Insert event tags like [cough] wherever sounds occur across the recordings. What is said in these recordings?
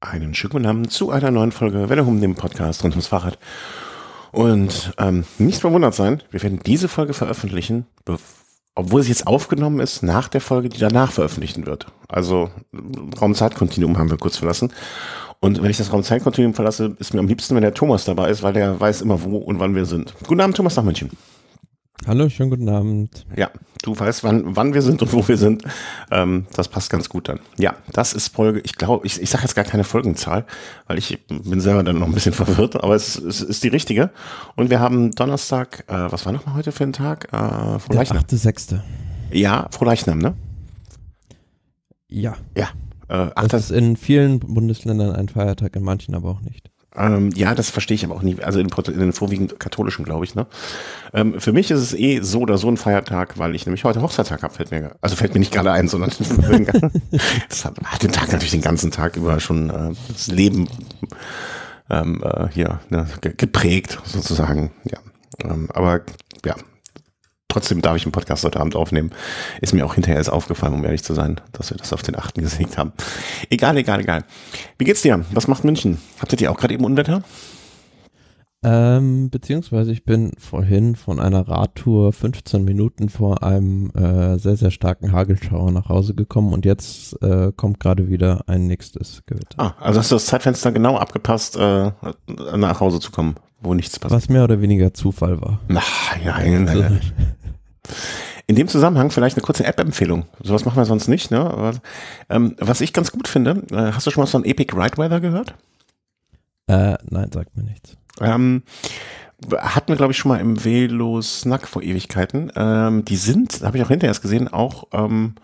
Einen schönen guten Abend zu einer neuen Folge Welle um dem Podcast rund ums Fahrrad. Und ähm, nicht verwundert sein, wir werden diese Folge veröffentlichen, obwohl sie jetzt aufgenommen ist, nach der Folge, die danach veröffentlicht wird. Also Raumzeitkontinuum haben wir kurz verlassen. Und wenn ich das Raumzeitkontinuum verlasse, ist mir am liebsten, wenn der Thomas dabei ist, weil der weiß immer, wo und wann wir sind. Guten Abend, Thomas nach München. Hallo, schönen guten Abend. Ja, du weißt, wann, wann wir sind und wo wir sind. Ähm, das passt ganz gut dann. Ja, das ist Folge, ich glaube, ich, ich sage jetzt gar keine Folgenzahl, weil ich bin selber dann noch ein bisschen [laughs] verwirrt, aber es, es ist die richtige. Und wir haben Donnerstag, äh, was war nochmal heute für ein Tag? Äh, Frohleichnam. Der 8.6. Ja, Leichnam, ne? Ja. Ja. Äh, Das ist in vielen Bundesländern ein Feiertag, in manchen aber auch nicht. Ähm, ja, das verstehe ich aber auch nicht. Also in, in den vorwiegend katholischen, glaube ich. Ne? Ähm, für mich ist es eh so oder so ein Feiertag, weil ich nämlich heute Hochzeitstag habe. Fällt mir, also fällt mir nicht gerade ein, sondern [laughs] das hat, hat, den Tag natürlich den ganzen Tag über schon äh, das Leben ähm, äh, hier ne, geprägt sozusagen. Ja, ähm, aber ja, trotzdem darf ich einen Podcast heute Abend aufnehmen. Ist mir auch hinterher erst aufgefallen, um ehrlich zu sein, dass wir das auf den 8. gesägt haben. Egal, egal, egal. Wie geht's dir? Was macht München? Habtet ihr auch gerade eben Unwetter? Ähm, beziehungsweise ich bin vorhin von einer Radtour 15 Minuten vor einem äh, sehr, sehr starken Hagelschauer nach Hause gekommen und jetzt äh, kommt gerade wieder ein nächstes Gewitter. Ah, also hast du das Zeitfenster genau abgepasst, äh, nach Hause zu kommen, wo nichts passiert. Was mehr oder weniger Zufall war. Ach, nein, nein, nein. In dem Zusammenhang vielleicht eine kurze App-Empfehlung. Sowas machen wir sonst nicht. Ne? Aber, ähm, was ich ganz gut finde, äh, hast du schon mal so ein Epic Ride Weather gehört? Äh, nein, sagt mir nichts. Ähm, hatten wir, glaube ich, schon mal im Velo-Snack vor Ewigkeiten. Ähm, die sind, habe ich auch hinterher erst gesehen, auch, ähm,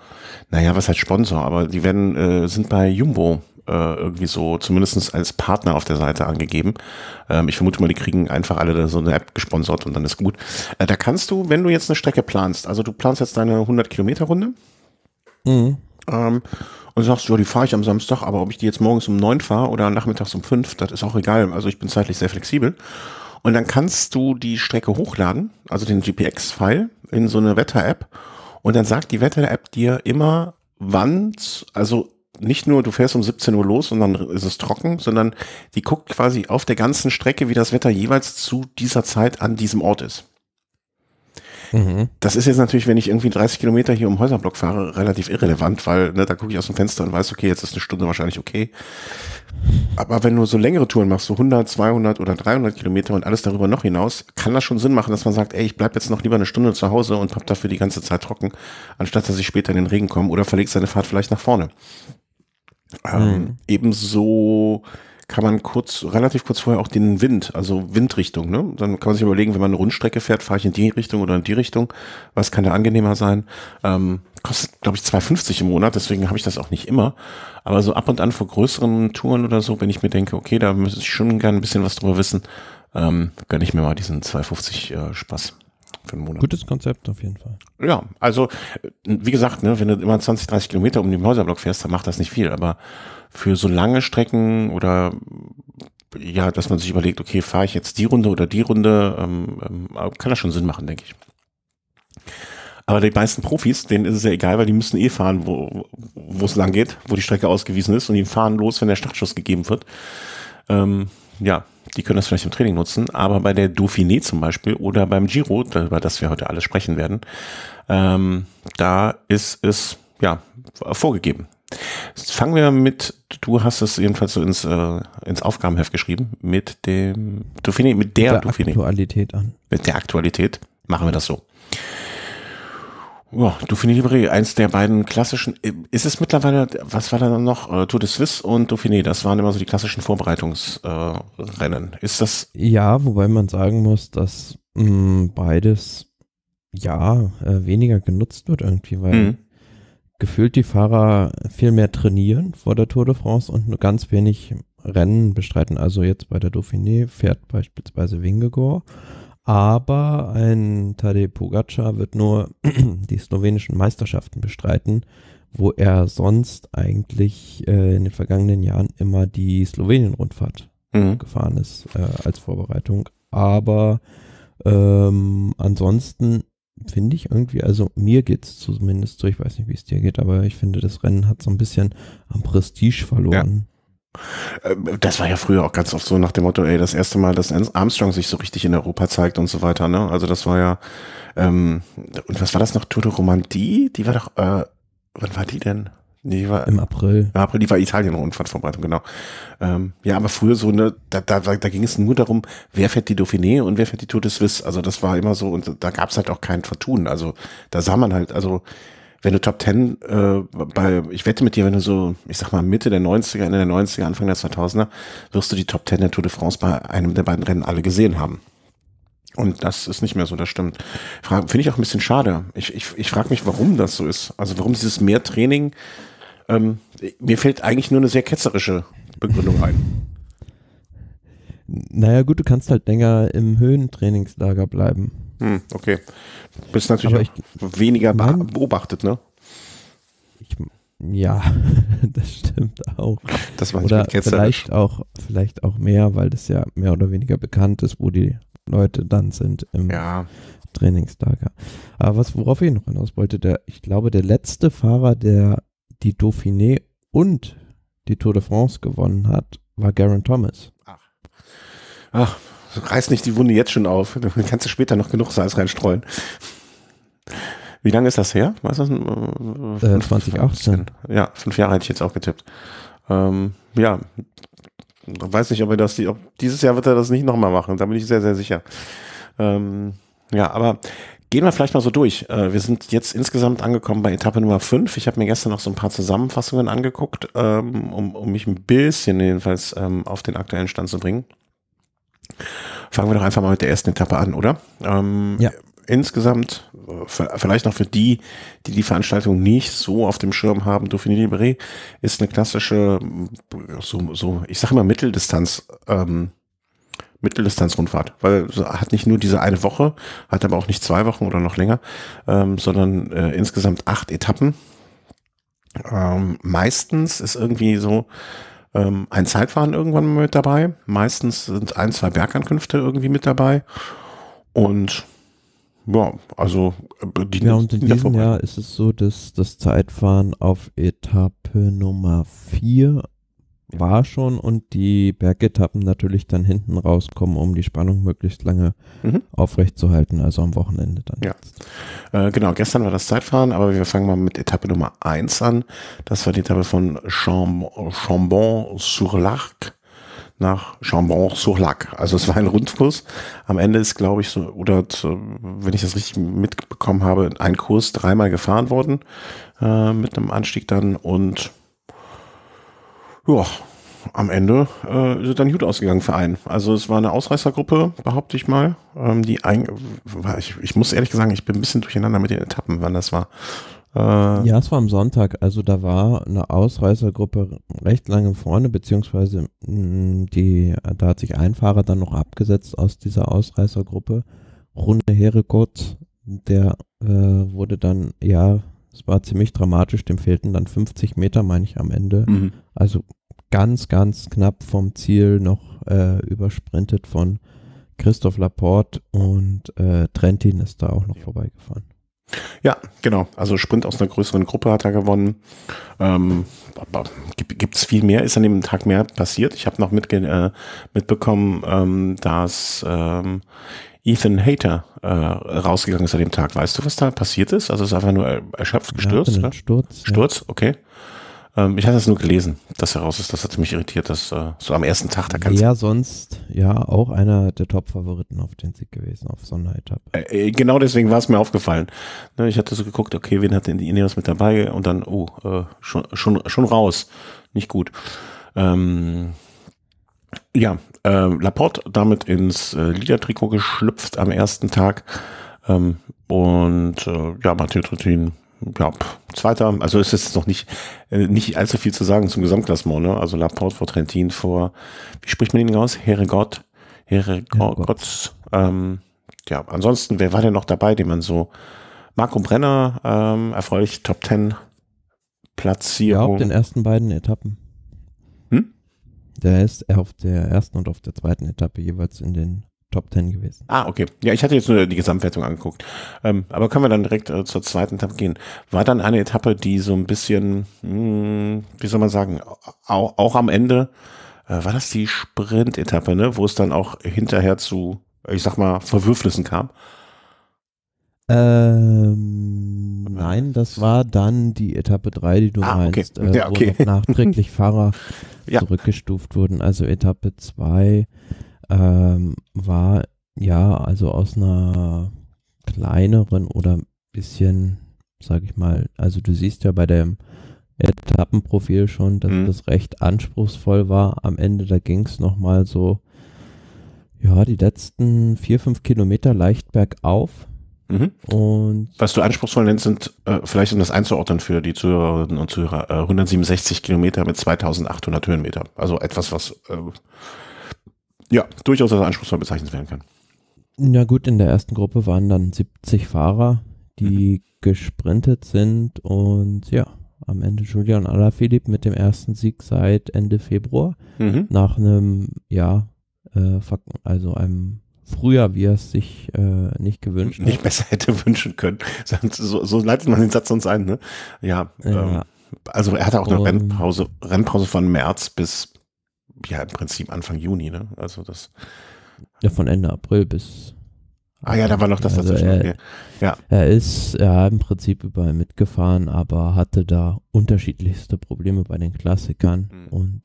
naja, was heißt Sponsor, aber die werden, äh, sind bei Jumbo äh, irgendwie so zumindest als Partner auf der Seite angegeben. Ähm, ich vermute mal, die kriegen einfach alle so eine App gesponsert und dann ist gut. Äh, da kannst du, wenn du jetzt eine Strecke planst, also du planst jetzt deine 100-Kilometer-Runde mhm. Ähm, und sagst, ja, die fahre ich am Samstag, aber ob ich die jetzt morgens um neun fahre oder nachmittags um fünf, das ist auch egal. Also ich bin zeitlich sehr flexibel. Und dann kannst du die Strecke hochladen, also den GPX-File in so eine Wetter-App und dann sagt die Wetter-App dir immer, wann, also nicht nur, du fährst um 17 Uhr los und dann ist es trocken, sondern die guckt quasi auf der ganzen Strecke, wie das Wetter jeweils zu dieser Zeit an diesem Ort ist. Mhm. Das ist jetzt natürlich, wenn ich irgendwie 30 Kilometer hier um Häuserblock fahre, relativ irrelevant, weil ne, da gucke ich aus dem Fenster und weiß, okay, jetzt ist eine Stunde wahrscheinlich okay. Aber wenn du so längere Touren machst, so 100, 200 oder 300 Kilometer und alles darüber noch hinaus, kann das schon Sinn machen, dass man sagt, ey, ich bleib jetzt noch lieber eine Stunde zu Hause und hab dafür die ganze Zeit trocken, anstatt dass ich später in den Regen komme oder verlegt seine Fahrt vielleicht nach vorne. Ähm, mhm. Ebenso kann man kurz, relativ kurz vorher auch den Wind, also Windrichtung, ne? Dann kann man sich überlegen, wenn man eine Rundstrecke fährt, fahre ich in die Richtung oder in die Richtung. Was kann da angenehmer sein? Ähm, kostet, glaube ich, 2,50 im Monat, deswegen habe ich das auch nicht immer. Aber so ab und an vor größeren Touren oder so, wenn ich mir denke, okay, da müsste ich schon gerne ein bisschen was drüber wissen, ähm, gönne ich mir mal diesen 2,50 äh, Spaß für einen Monat. Gutes Konzept auf jeden Fall. Ja, also wie gesagt, ne, wenn du immer 20, 30 Kilometer um den Häuserblock fährst, dann macht das nicht viel. Aber für so lange Strecken oder ja, dass man sich überlegt, okay, fahre ich jetzt die Runde oder die Runde, ähm, ähm, kann das schon Sinn machen, denke ich. Aber die meisten Profis, denen ist es ja egal, weil die müssen eh fahren, wo es lang geht, wo die Strecke ausgewiesen ist und die fahren los, wenn der Startschuss gegeben wird. Ähm, ja, die können das vielleicht im Training nutzen, aber bei der Dauphiné zum Beispiel oder beim Giro, über das wir heute alle sprechen werden, ähm, da ist es ja vorgegeben. Fangen wir mit, du hast es jedenfalls so ins, äh, ins Aufgabenheft geschrieben, mit dem Dauphiné, mit der, der Dauphiné. Aktualität an. Mit der Aktualität machen wir das so. Ja, Dauphiné Libre, eins der beiden klassischen, äh, ist es mittlerweile, was war da noch, äh, Tour de Suisse und Dauphiné, das waren immer so die klassischen Vorbereitungsrennen. Äh, ist das? Ja, wobei man sagen muss, dass mh, mm, beides ja äh, weniger genutzt wird irgendwie, weil mhm. gefühlt die Fahrer viel mehr trainieren vor der Tour de France und nur ganz wenig Rennen bestreiten. Also jetzt bei der Dauphiné fährt beispielsweise Wingegor aber ein Tadej Pogacar wird nur [clears throat] die slowenischen Meisterschaften bestreiten, wo er sonst eigentlich äh, in den vergangenen Jahren immer die Slowenien-Rundfahrt mhm. gefahren ist äh, als Vorbereitung. Aber ähm, ansonsten finde ich irgendwie, also mir geht es zumindest so, ich weiß nicht, wie es dir geht, aber ich finde, das Rennen hat so ein bisschen am Prestige verloren. Ähm, das war ja früher auch ganz oft so nach dem Motto, ey, das erste Mal, dass Armstrong sich so richtig in Europa zeigt und so weiter, ne? Also das war ja, ähm, und was war das noch? Tour de Romandie? Die war doch, äh, wann war die denn? Nee, die war im April. Im April, die war Italien-Rundfahrtverbreitung, genau. Ähm, ja, aber früher so, ne, da, da, da ging es nur darum, wer fährt die Dauphiné und wer fährt die Tour de Suisse. Also das war immer so, und da gab es halt auch kein Vertun. Also da sah man halt, also wenn du Top Ten äh, bei, ich wette mit dir, wenn du so, ich sag mal, Mitte der 90er, Ende der 90er, Anfang der 2000er, wirst du die Top Ten der Tour de France bei einem der beiden Rennen alle gesehen haben. Und das ist nicht mehr so, das stimmt. Finde ich auch ein bisschen schade. Ich, ich, ich frage mich, warum das so ist. Also warum dieses Mehrtraining, ähm, mir fällt eigentlich nur eine sehr ketzerische Begründung ein. Naja gut, du kannst halt länger im Höhentrainingslager bleiben. Hm, okay. Du bist natürlich ich, weniger man, beobachtet, ne? Ich, ja, [laughs] das stimmt auch. Das war oder vielleicht auch vielleicht auch mehr, weil das ja mehr oder weniger bekannt ist, wo die Leute dann sind im ja. Trainingslager. Aber was worauf ich noch hinaus wollte, der ich glaube der letzte Fahrer, der die Dauphiné und die Tour de France gewonnen hat, war Garen Thomas. Ach. Ach, Reiß nicht die Wunde jetzt schon auf. Du kannst später noch genug Salz reinstreuen. Wie lange ist das her? Weißt du, äh, 2018. Ja, fünf Jahre hätte ich jetzt auch getippt. Ähm, ja, weiß nicht, ob er das, ob dieses Jahr wird er das nicht nochmal machen. Da bin ich sehr, sehr sicher. Ähm, ja, aber gehen wir vielleicht mal so durch. Äh, wir sind jetzt insgesamt angekommen bei Etappe Nummer 5. Ich habe mir gestern noch so ein paar Zusammenfassungen angeguckt, ähm, um, um mich ein bisschen jedenfalls ähm, auf den aktuellen Stand zu bringen. Fangen wir doch einfach mal mit der ersten Etappe an, oder? Ähm, ja. Insgesamt, äh, vielleicht noch für die, die die Veranstaltung nicht so auf dem Schirm haben, Dauphiné Libre ist eine klassische, so, so ich sage immer Mitteldistanz, ähm, Mitteldistanz-Rundfahrt, weil hat nicht nur diese eine Woche, hat aber auch nicht zwei Wochen oder noch länger, ähm, sondern äh, insgesamt acht Etappen. Ähm, meistens ist irgendwie so ähm, ein Zeitfahren irgendwann mit dabei. Meistens sind ein, zwei Bergankünfte irgendwie mit dabei. Und ja, also äh, die Ja, und in diesem Jahr ist es so, dass das Zeitfahren auf Etappe Nummer 4 war schon und die Bergetappen natürlich dann hinten rauskommen, um die Spannung möglichst lange mhm. aufrechtzuhalten, also am Wochenende dann. Ja, äh, genau, gestern war das Zeitfahren, aber wir fangen mal mit Etappe Nummer 1 an. Das war die Etappe von Chambon-sur-Larc nach Chambon-sur-Lac. Also es war ein Rundfluss. Am Ende ist, glaube ich, so, oder zu, wenn ich das richtig mitbekommen habe, ein Kurs dreimal gefahren worden äh, mit einem Anstieg dann und ja, am Ende äh, ist es dann gut ausgegangen für einen. Also es war eine Ausreißergruppe, behaupte ich mal. Ähm, die ein, ich, ich muss ehrlich sagen, ich bin ein bisschen durcheinander mit den Etappen, wann das war. Äh, ja, es war am Sonntag. Also da war eine Ausreißergruppe recht lange vorne, beziehungsweise mh, mm, die, da hat sich ein Fahrer dann noch abgesetzt aus dieser Ausreißergruppe. Runde Herekot, der äh, wurde dann ja es war ziemlich dramatisch, dem fehlten dann 50 Meter, meine ich, am Ende. Mhm. Also ganz, ganz knapp vom Ziel noch äh, übersprintet von Christoph Laporte und äh, Trentin ist da auch noch vorbeigefahren. Ja, genau. Also Sprint aus einer größeren Gruppe hat er gewonnen. Ähm, Gibt es viel mehr? Ist an dem Tag mehr passiert? Ich habe noch mitge äh, mitbekommen, ähm, dass ähm, Ethan Hater äh, rausgegangen ist an dem Tag. Weißt du, was da passiert ist? Also ist einfach nur erschöpft gestürzt? Ja, genau. ne? Sturz. Sturz, okay. Ähm, ich hatte es nur gelesen, dass er raus ist. Das hat mich irritiert, dass äh, so am ersten Tag da kannst Ja, sonst ja auch einer der Top-Favoriten auf den Sieg gewesen, auf Sonderetappe. Äh, äh, genau deswegen war es mir aufgefallen. Ne, ich hatte so geguckt, okay, wen hat denn die Ineos mit dabei? Und dann, oh, äh, schon, schon, schon raus. Nicht gut. Ähm, ja, ähm, Laporte damit ins äh, Liedertrikot geschlüpft am ersten Tag. Ähm, und äh, ja, Matthieu Trittin, ja, zweiter. Also ist jetzt noch nicht, äh, nicht allzu viel zu sagen zum Gesamtklassement. Ne? Also Laporte vor Trentin, vor, wie spricht man ihn aus? Herregott, Gott. Ähm, ja, ansonsten, wer war denn noch dabei, den man so, Marco Brenner, ähm, erfreulich Top Ten Platzierung. Ja, auf den ersten beiden Etappen. Der ist auf der ersten und auf der zweiten Etappe jeweils in den Top Ten gewesen. Ah, okay. Ja, ich hatte jetzt nur die Gesamtwertung angeguckt. Ähm, aber können wir dann direkt äh, zur zweiten Etappe gehen? War dann eine Etappe, die so ein bisschen, mh, hm, wie soll man sagen, auch, auch am Ende, äh, war das die Sprint-Etappe, ne? wo es dann auch hinterher zu, äh, ich sag mal, Verwürfnissen kam? Ähm, nein, das war dann die Etappe 3, die du ah, meinst, okay. äh, ja, okay. wo noch nachträglich [laughs] Fahrer ja. zurückgestuft wurden. Also Etappe 2 ähm, war ja also aus einer kleineren oder bisschen, sag ich mal, also du siehst ja bei dem Etappenprofil schon, dass mhm. das recht anspruchsvoll war. Am Ende, da ging es nochmal so, ja, die letzten vier, fünf Kilometer leicht bergauf Mhm. Und Was du anspruchsvoll nennst, sind äh, vielleicht, um das einzuordnen für die Zuhörerinnen und Zuhörer, äh, 167 Kilometer mit 2800 Höhenmeter. Also etwas, was äh, ja durchaus als anspruchsvoll bezeichnet werden kann. Na gut, in der ersten Gruppe waren dann 70 Fahrer, die mhm. gesprintet sind und ja, am Ende Julian Alaphilippe mit dem ersten Sieg seit Ende Februar mhm. nach einem ja, äh, also einem früher, wie er es sich äh, nicht gewünscht nicht besser hätte wünschen können. [laughs] So, so leitet man den Satz sonst ein. Ne? Ja, ja. Ähm, also er hatte auch eine Rennpause, Rennpause von März bis ja im Prinzip Anfang Juni. Ne? Also das ja von Ende April bis. Ah ja, da war noch das also dazwischen. Er, okay. ja. er ist ja, im Prinzip überall mitgefahren, aber hatte da unterschiedlichste Probleme bei den Klassikern mhm. und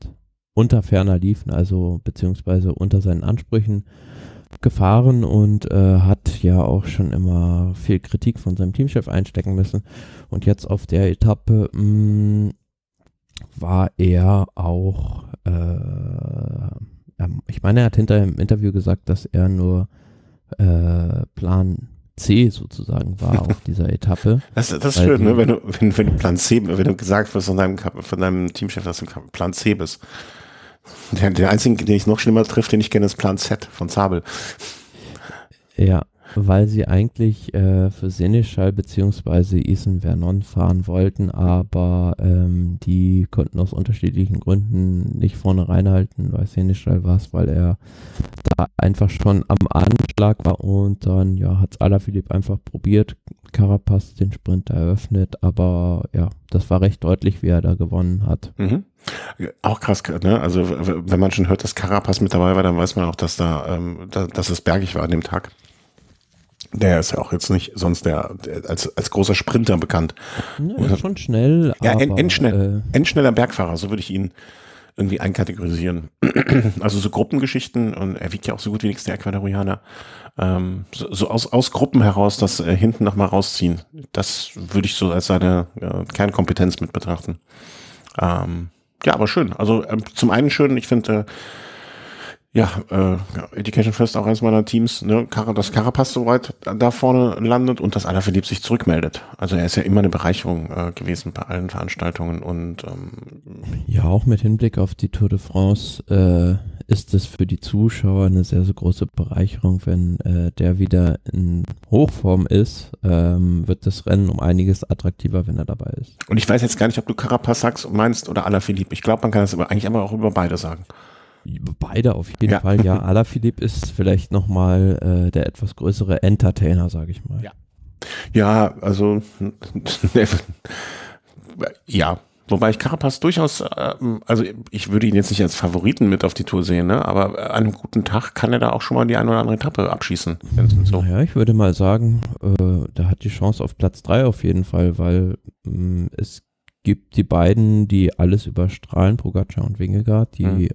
unter ferner liefen, also beziehungsweise unter seinen Ansprüchen gefahren und äh, hat ja auch schon immer viel Kritik von seinem Teamchef einstecken müssen. Und jetzt auf der Etappe mh, mm, war er auch, äh, ähm, ich meine, er hat hinterher im Interview gesagt, dass er nur äh, Plan C sozusagen war [laughs] auf dieser Etappe. Das, das ist schön, ne? wenn, du, wenn, wenn, Plan C, wenn du gesagt wirst von deinem, von deinem Teamchef, dass du Plan C bist der einzige, den ich noch schlimmer trifft, den ich kenne, ist Plan Z von Zabel. Ja, weil sie eigentlich äh, für Seneschall bzw. Isen Vernon fahren wollten, aber ähm, die konnten aus unterschiedlichen Gründen nicht vorne reinhalten. Bei Seneschall war es, weil er da einfach schon am Anschlag war und dann ja, hat es Alaphilippe einfach probiert, Carapaz den Sprint eröffnet, aber ja, das war recht deutlich, wie er da gewonnen hat. Mhm. Auch krass, ne? Also wenn man schon hört, dass Carapaz mit dabei war, dann weiß man auch, dass da, ähm, da dass es bergig war an dem Tag. Der ist ja auch jetzt nicht sonst der, der als, als großer Sprinter bekannt. Ja, schon schnell. Ja, aber, endschnell, äh, endschneller Bergfahrer, so würde ich ihn irgendwie einkategorisieren. [clears throat] also so Gruppengeschichten und er wiegt ja auch so gut wie nichts, der Ecuadorianer. Ähm, so, so aus, aus Gruppen heraus das äh, hinten nochmal rausziehen. Das würde ich so als seine äh, Kernkompetenz mit betrachten. Ähm, ja, aber schön. Also äh, zum einen schön, ich finde, äh, ja, äh, Education First auch eines meiner Teams, ne, dass Carapaz so weit da vorne landet und dass Alain Philippe sich zurückmeldet. Also er ist ja immer eine Bereicherung äh, gewesen bei allen Veranstaltungen und ähm, ja, auch mit Hinblick auf die Tour de France äh, ist es für die Zuschauer eine sehr, sehr große Bereicherung, wenn äh, der wieder in Hochform ist, ähm, wird das Rennen um einiges attraktiver, wenn er dabei ist. Und ich weiß jetzt gar nicht, ob du Carapaz sagst, meinst oder Alain Philippe. Ich glaube, man kann das aber eigentlich aber auch über beide sagen. Beide auf jeden ja. Fall, ja. [laughs] Alaphilippe ist vielleicht nochmal äh, der etwas größere Entertainer, sage ich mal. Ja. Ja, also [laughs] ja, Wobei ich Carapaz durchaus, ähm, also ich würde ihn jetzt nicht als Favoriten mit auf die Tour sehen, ne? aber an einem guten Tag kann er da auch schon mal die eine oder andere Etappe abschießen. So. Ja, naja, ich würde mal sagen, äh, da hat die Chance auf Platz 3 auf jeden Fall, weil ähm, es gibt die beiden, die alles überstrahlen, Pogacar und Wingegaard, die mhm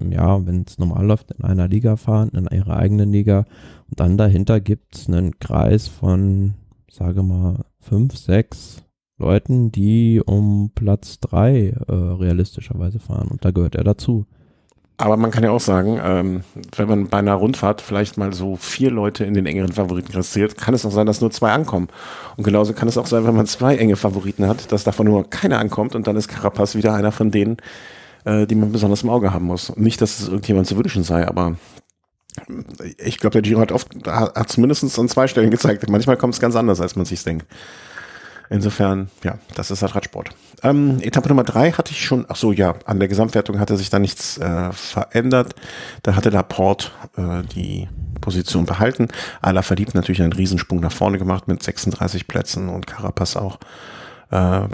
ja, wenn es normal läuft, in einer Liga fahren, in ihrer eigenen Liga. Und dann dahinter gibt es einen Kreis von, sage mal, fünf, sechs Leuten, die um Platz drei äh, realistischerweise fahren. Und da gehört er dazu. Aber man kann ja auch sagen, ähm, wenn man bei einer Rundfahrt vielleicht mal so vier Leute in den engeren Favoriten kassiert, kann es auch sein, dass nur zwei ankommen. Und genauso kann es auch sein, wenn man zwei enge Favoriten hat, dass davon nur keiner ankommt und dann ist Carapaz wieder einer von denen, äh, die man besonders im Auge haben muss. Nicht, dass es irgendjemand zu wünschen sei, aber ich glaube, der Giro hat oft, hat es an zwei Stellen gezeigt. Manchmal kommt es ganz anders, als man sich denkt. Insofern, ja, das ist halt Radsport. Ähm, Etappe Nummer drei hatte ich schon, ach so, ja, an der Gesamtwertung hatte sich da nichts äh, verändert. Da hatte Laporte äh, die Position behalten. Ala verliebt natürlich einen Riesensprung nach vorne gemacht mit 36 Plätzen und Carapaz auch äh,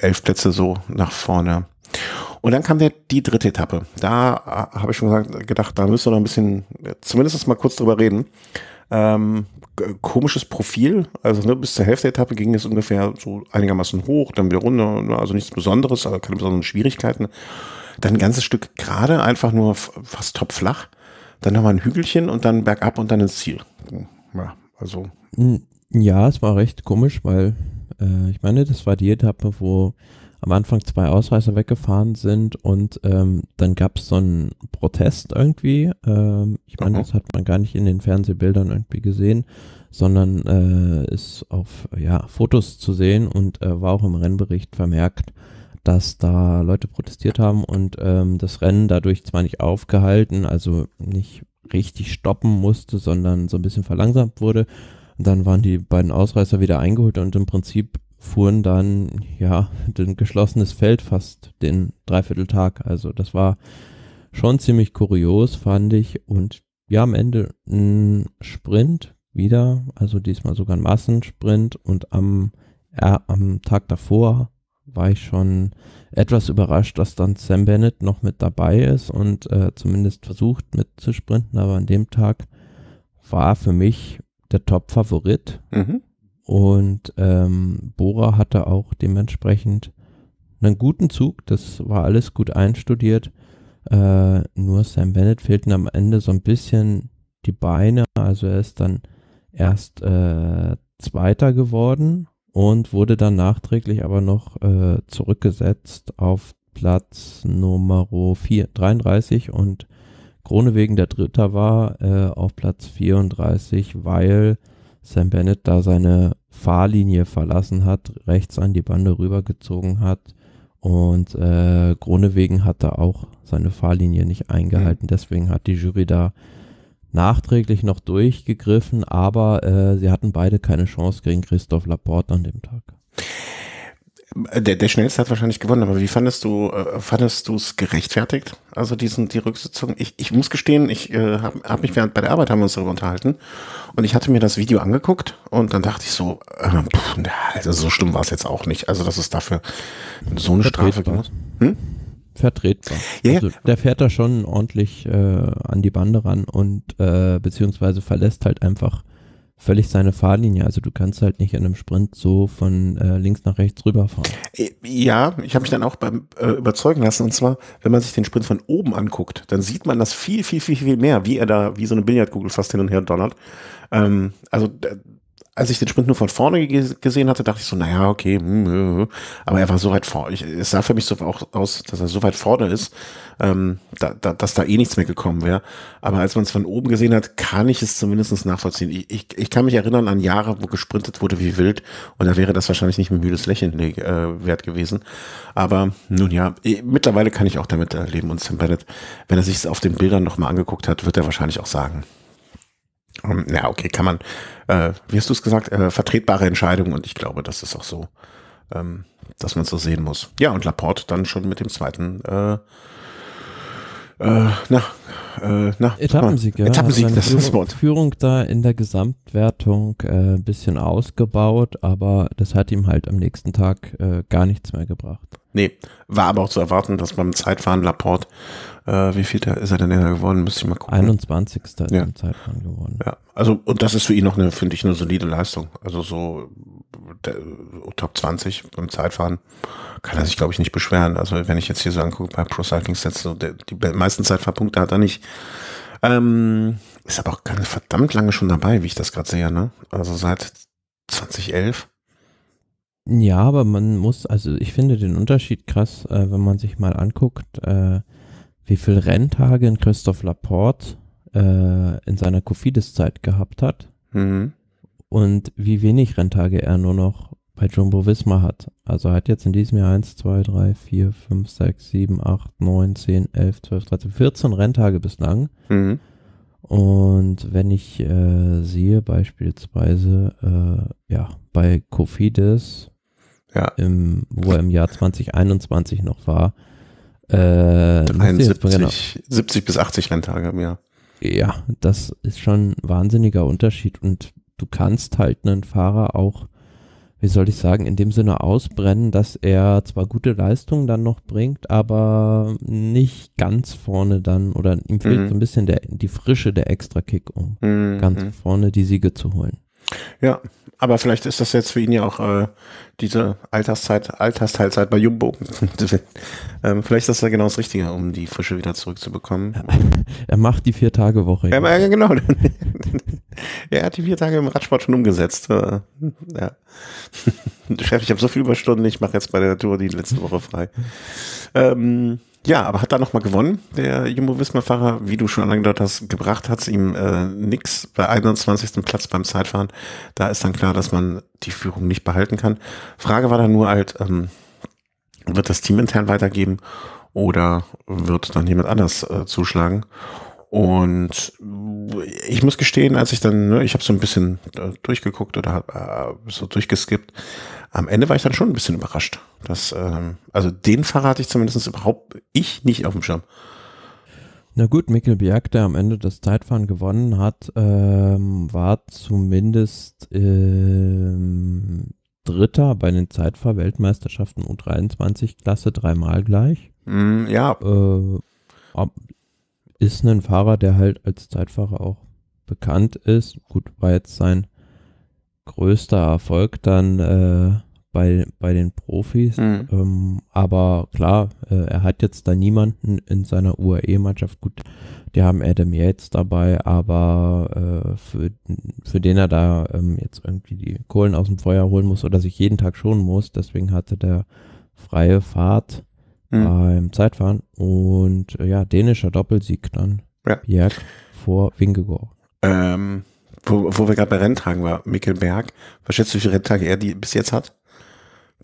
elf Plätze so nach vorne. Und dann kam der, die dritte Etappe. Da äh, habe ich schon gesagt, gedacht, da müssen wir noch ein bisschen, äh, zumindest mal kurz drüber reden. Ähm, komisches Profil, also ne, bis zur Hälfte der Etappe ging es ungefähr so einigermaßen hoch, dann wieder runter, ne, also nichts Besonderes, aber also keine besonderen Schwierigkeiten. Dann ein ganzes Stück gerade, einfach nur fast topflach. Dann nochmal ein Hügelchen und dann bergab und dann ins Ziel. Ja, also. Ja, es war recht komisch, weil äh, ich meine, das war die Etappe, wo am Anfang zwei Ausreißer weggefahren sind und ähm, dann gab es so einen Protest irgendwie. Ähm, ich meine, mhm. das hat man gar nicht in den Fernsehbildern irgendwie gesehen, sondern äh, ist auf ja, Fotos zu sehen und äh, war auch im Rennbericht vermerkt, dass da Leute protestiert haben und ähm, das Rennen dadurch zwar nicht aufgehalten, also nicht richtig stoppen musste, sondern so ein bisschen verlangsamt wurde. Und dann waren die beiden Ausreißer wieder eingeholt und im Prinzip fuhren dann, ja, [laughs] ein geschlossenes Feld fast den Dreivierteltag. Also das war schon ziemlich kurios, fand ich. Und ja, am Ende ein Sprint wieder, also diesmal sogar ein Massensprint. Und am, äh, am Tag davor war ich schon etwas überrascht, dass dann Sam Bennett noch mit dabei ist und äh, zumindest versucht mitzusprinten. Aber an dem Tag war für mich der Top-Favorit. Mhm. Und ähm, Bora hatte auch dementsprechend einen guten Zug, das war alles gut einstudiert. Äh, nur Sam Bennett fehlten am Ende so ein bisschen die Beine, also er ist dann erst äh, Zweiter geworden und wurde dann nachträglich aber noch äh, zurückgesetzt auf Platz Nummer 4, 33 und Krone wegen der Dritter war äh, auf Platz 34, weil Sam Bennett da seine Fahrlinie verlassen hat, rechts an die Bande rübergezogen hat. Und äh, Grunewegen hat da auch seine Fahrlinie nicht eingehalten. Mhm. Deswegen hat die Jury da nachträglich noch durchgegriffen, aber äh, sie hatten beide keine Chance gegen Christoph Laporte an dem Tag. Der, der Schnellste hat wahrscheinlich gewonnen, aber wie fandest du äh, fandest du es gerechtfertigt? Also diesen die Rücksitzung. Ich, ich muss gestehen, ich äh, habe hab mich während bei der Arbeit haben wir uns darüber unterhalten und ich hatte mir das Video angeguckt und dann dachte ich so, äh, pff, also so schlimm war es jetzt auch nicht. Also dass es dafür so eine Strafe gibt. Hm? Vertretbar. Ja, also, der fährt da schon ordentlich äh, an die Bande ran und äh, beziehungsweise verlässt halt einfach völlig seine Fahrlinie. Also du kannst halt nicht in einem Sprint so von äh, links nach rechts rüberfahren. Äh, ja, ich habe mich dann auch beim äh, überzeugen lassen. Und zwar, wenn man sich den Sprint von oben anguckt, dann sieht man das viel, viel, viel, viel mehr, wie er da wie so eine Billardkugel fast hin und her donnert. Ähm, also als ich den Sprint nur von vorne gesehen hatte, dachte ich so, naja, okay, mh, hm, hm, mh. Hm, aber er war so weit vorne. Es sah für mich so auch aus, dass er so weit vorne ist, ähm, da, da, dass da eh nichts mehr gekommen wäre. Aber als man es von oben gesehen hat, kann ich es zumindest nachvollziehen. Ich, ich, ich kann mich erinnern an Jahre, wo gesprintet wurde wie wild und da wäre das wahrscheinlich nicht mit müdes Lächeln äh, wert gewesen. Aber nun ja, mittlerweile kann ich auch damit äh, leben und Sam Bennett, wenn er sich es auf den Bildern nochmal angeguckt hat, wird er wahrscheinlich auch sagen. Um, ähm, na, okay, kann man, äh, wie hast du es gesagt, äh, vertretbare Entscheidung und ich glaube, das ist auch so, ähm, dass man es so sehen muss. Ja, und Laporte dann schon mit dem zweiten, äh, äh na, äh, na, Etappensieg, ja. Etappensieg, also das Führung, ist das Wort. Führung da in der Gesamtwertung äh, ein bisschen ausgebaut, aber das hat ihm halt am nächsten Tag äh, gar nichts mehr gebracht. Nee, war aber auch zu erwarten, dass beim Zeitfahren Laporte, äh, wie viel da ist er denn da geworden, müsste ich mal gucken. 21. ist ja. im Zeitfahren geworden. Ja, also und das ist für ihn noch eine, finde ich, eine solide Leistung. Also so der, oh, Top 20 beim Zeitfahren kann er sich, glaube ich, nicht beschweren. Also wenn ich jetzt hier so angucke, bei Pro Cycling Sets, so der, die meisten Zeitfahrpunkte hat er nicht. Ähm, ist aber auch ganz verdammt lange schon dabei, wie ich das gerade sehe, ne? Also seit 2011. Ja, aber man muss, also ich finde den Unterschied krass, äh, wenn man sich mal anguckt, äh, wie viele Renntage Christoph Laporte äh, in seiner Kofidis-Zeit gehabt hat mhm. und wie wenig Renntage er nur noch bei Jumbo Wismar hat. Also er hat jetzt in diesem Jahr 1, 2, 3, 4, 5, 6, 7, 8, 9, 10, 11, 12, 13, 14 Renntage bislang. Mhm. Und wenn ich äh, sehe, beispielsweise äh, ja, bei Kofidis, ja. im, wo er im Jahr 2021 noch war, äh, 71, genau. 70 bis 80 Renntage im Jahr. Ja, das ist schon ein wahnsinniger Unterschied und du kannst halt einen Fahrer auch wie soll ich sagen, in dem Sinne ausbrennen, dass er zwar gute Leistungen dann noch bringt, aber nicht ganz vorne dann oder ihm fehlt mhm. so ein bisschen der, die Frische der Extra-Kick, um mhm. ganz mhm. vorne die Siege zu holen. Ja, aber vielleicht ist das jetzt für ihn ja auch äh, diese Alterszeit, Altersteilzeit bei Jumbo. [laughs] ähm, vielleicht ist das ja genau das Richtige, um die Frische wieder zurückzubekommen. Er macht die Vier-Tage-Woche. Ja, ja, genau. [laughs] er hat die vier Tage im Radsport schon umgesetzt. Äh, ja. [laughs] Chef, ich habe so viel Überstunden, ich mache jetzt bei der Tour die letzte Woche frei. Ähm, ja, aber hat da nochmal gewonnen, der Jumbo-Wismar-Fahrer, wie du schon angedeutet hast, gebracht hat es ihm äh, nix bei 21. Platz beim Zeitfahren. Da ist dann klar, dass man die Führung nicht behalten kann. Frage war dann nur halt, ähm, wird das Team intern weitergeben oder wird dann jemand anders äh, zuschlagen? Und ich muss gestehen, als ich dann, ne, ich habe so ein bisschen äh, durchgeguckt oder hab, äh, so durchgeskippt, am Ende war ich dann schon ein bisschen überrascht. Dass, ähm, also den Fahrer hatte ich zumindest überhaupt ich nicht auf dem Schirm. Na gut, Mikkel Bjerg, der am Ende das Zeitfahren gewonnen hat, ähm, war zumindest ähm, Dritter bei den Zeitfahrweltmeisterschaften weltmeisterschaften u U23-Klasse dreimal gleich. Mm, ja. Äh, ist ein Fahrer, der halt als Zeitfahrer auch bekannt ist. Gut, war jetzt sein größter Erfolg dann äh, bei, bei den Profis. Mhm. Ähm, aber klar, äh, er hat jetzt da niemanden in seiner UAE-Mannschaft. Gut, die haben Adam Yates dabei, aber äh, für, für den er da ähm, jetzt irgendwie die Kohlen aus dem Feuer holen muss oder sich jeden Tag schonen muss. Deswegen hatte der freie Fahrt mhm. beim Zeitfahren. Und äh, ja, dänischer Doppelsieg dann. Ja. Bjerg vor Wingegaard. Ähm, wo, wo wir gerade bei Renntagen war, Mickelberg. Was schätzt du, wie viele Renntage er die bis jetzt hat?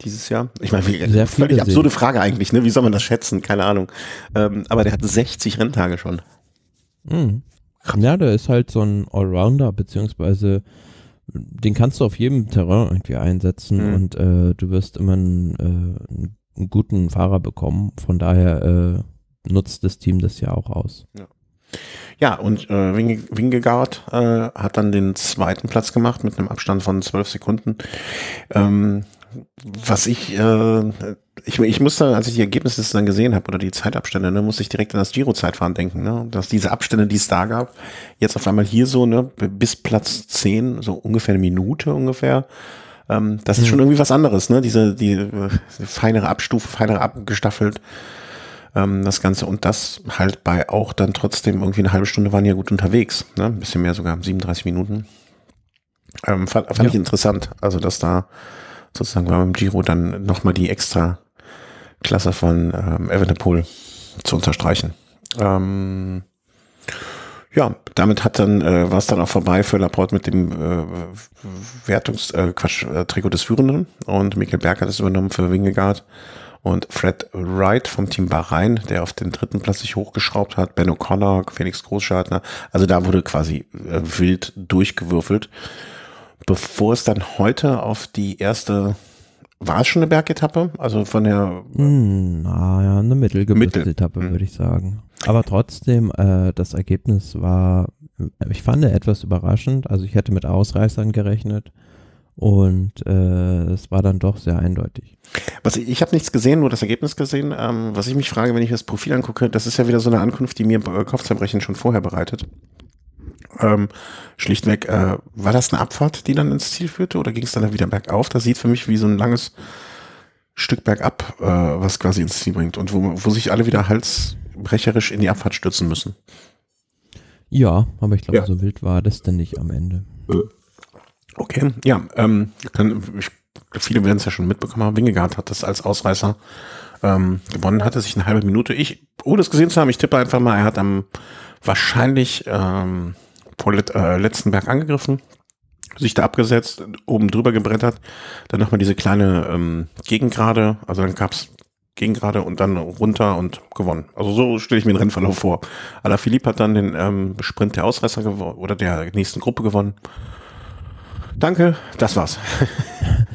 Dieses Jahr? Ich meine, Sehr völlig sehen. absurde Frage eigentlich, ne? Wie soll man das schätzen? Keine Ahnung. Ähm, aber der hat 60 Renntage schon. Mhm. Ja, der ist halt so ein Allrounder, beziehungsweise den kannst du auf jedem Terrain irgendwie einsetzen mhm. und äh, du wirst immer einen, äh, einen einen guten Fahrer bekommen. Von daher äh, nutzt das Team das ja auch aus. Ja. Ja, und äh, Wingegaard äh, hat dann den zweiten Platz gemacht mit einem Abstand von zwölf Sekunden. Ähm, was ich, äh, ich, ich musste, als ich die Ergebnisse dann gesehen habe oder die Zeitabstände, ne, musste ich direkt an das Giro-Zeitfahren denken, ne? dass diese Abstände, die es da gab, jetzt auf einmal hier so, ne, bis Platz 10, so ungefähr eine Minute ungefähr, ähm, das mhm. ist schon irgendwie was anderes, ne? Diese die, äh, feinere Abstufe, feinere abgestaffelt ähm, das Ganze und das halt bei auch dann trotzdem irgendwie eine halbe Stunde waren ja gut unterwegs, ne? Ein bisschen mehr sogar, 37 Minuten. Ähm, fand fand ja. ich interessant, also dass da sozusagen beim Giro dann nochmal die extra Klasse von ähm, Evenepoel zu unterstreichen. Ähm, ja, damit hat dann äh, war es dann auch vorbei für Laporte mit dem äh, Wertungs äh, Quatsch, äh, Trikot des Führenden und Mikkel Berg hat es übernommen für Wingegaard und Fred Wright vom Team Bahrain, der auf den dritten Platz sich hochgeschraubt hat, Ben O'Connor, Felix Großschartner, also da wurde quasi äh, wild durchgewürfelt, bevor es dann heute auf die erste war es schon eine Bergetappe? Also von der. Hm, naja, eine Mittelgebirgsetappe, Mittel. würde ich sagen. Aber trotzdem, äh, das Ergebnis war, äh, ich fand etwas überraschend. Also ich hätte mit Ausreißern gerechnet und äh, es war dann doch sehr eindeutig. Was ich, ich habe nichts gesehen, nur das Ergebnis gesehen. Ähm, was ich mich frage, wenn ich das Profil angucke, das ist ja wieder so eine Ankunft, die mir äh, Kopfzerbrechen schon vorher bereitet. Ähm, schlichtweg, äh, war das eine Abfahrt, die dann ins Ziel führte oder ging es dann wieder bergauf? Das sieht für mich wie so ein langes Stück bergab, äh, was quasi ins Ziel bringt und wo, wo sich alle wieder Hals brecherisch in die Abfahrt stürzen müssen. Ja, aber ich glaube, ja. so wild war das denn nicht am Ende. Äh. Okay, ja. Ähm, dann, ich, viele werden es ja schon mitbekommen haben. Wingegaard hat das als Ausreißer ähm, gewonnen, hatte sich eine halbe Minute. Ich, ohne es gesehen zu haben, ich tippe einfach mal, er hat am wahrscheinlich ähm, vor Let äh, letzten Berg angegriffen, sich da abgesetzt, oben drüber gebrettert, dann nochmal diese kleine ähm, Gegengrade, also dann gab es ging gerade und dann runter und gewonnen. Also so stelle ich mir den Rennverlauf vor. Alain Philipp hat dann den ähm, Sprint der Ausreißer oder der nächsten Gruppe gewonnen. Danke, das war's. [laughs]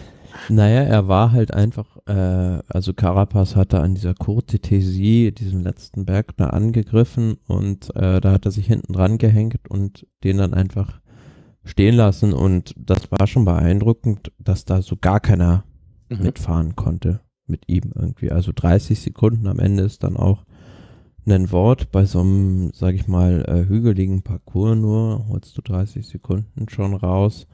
naja, er war halt einfach, äh, also Carapaz hatte an dieser Courte Tesie, diesen letzten Berg, da angegriffen und äh, da hat er sich hinten dran gehängt und den dann einfach stehen lassen und das war schon beeindruckend, dass da so gar keiner mhm. mitfahren konnte mit ihm irgendwie. Also 30 Sekunden am Ende ist dann auch ein Wort bei so einem, sag ich mal, äh, hügeligen Parcours nur, holst du 30 Sekunden schon raus.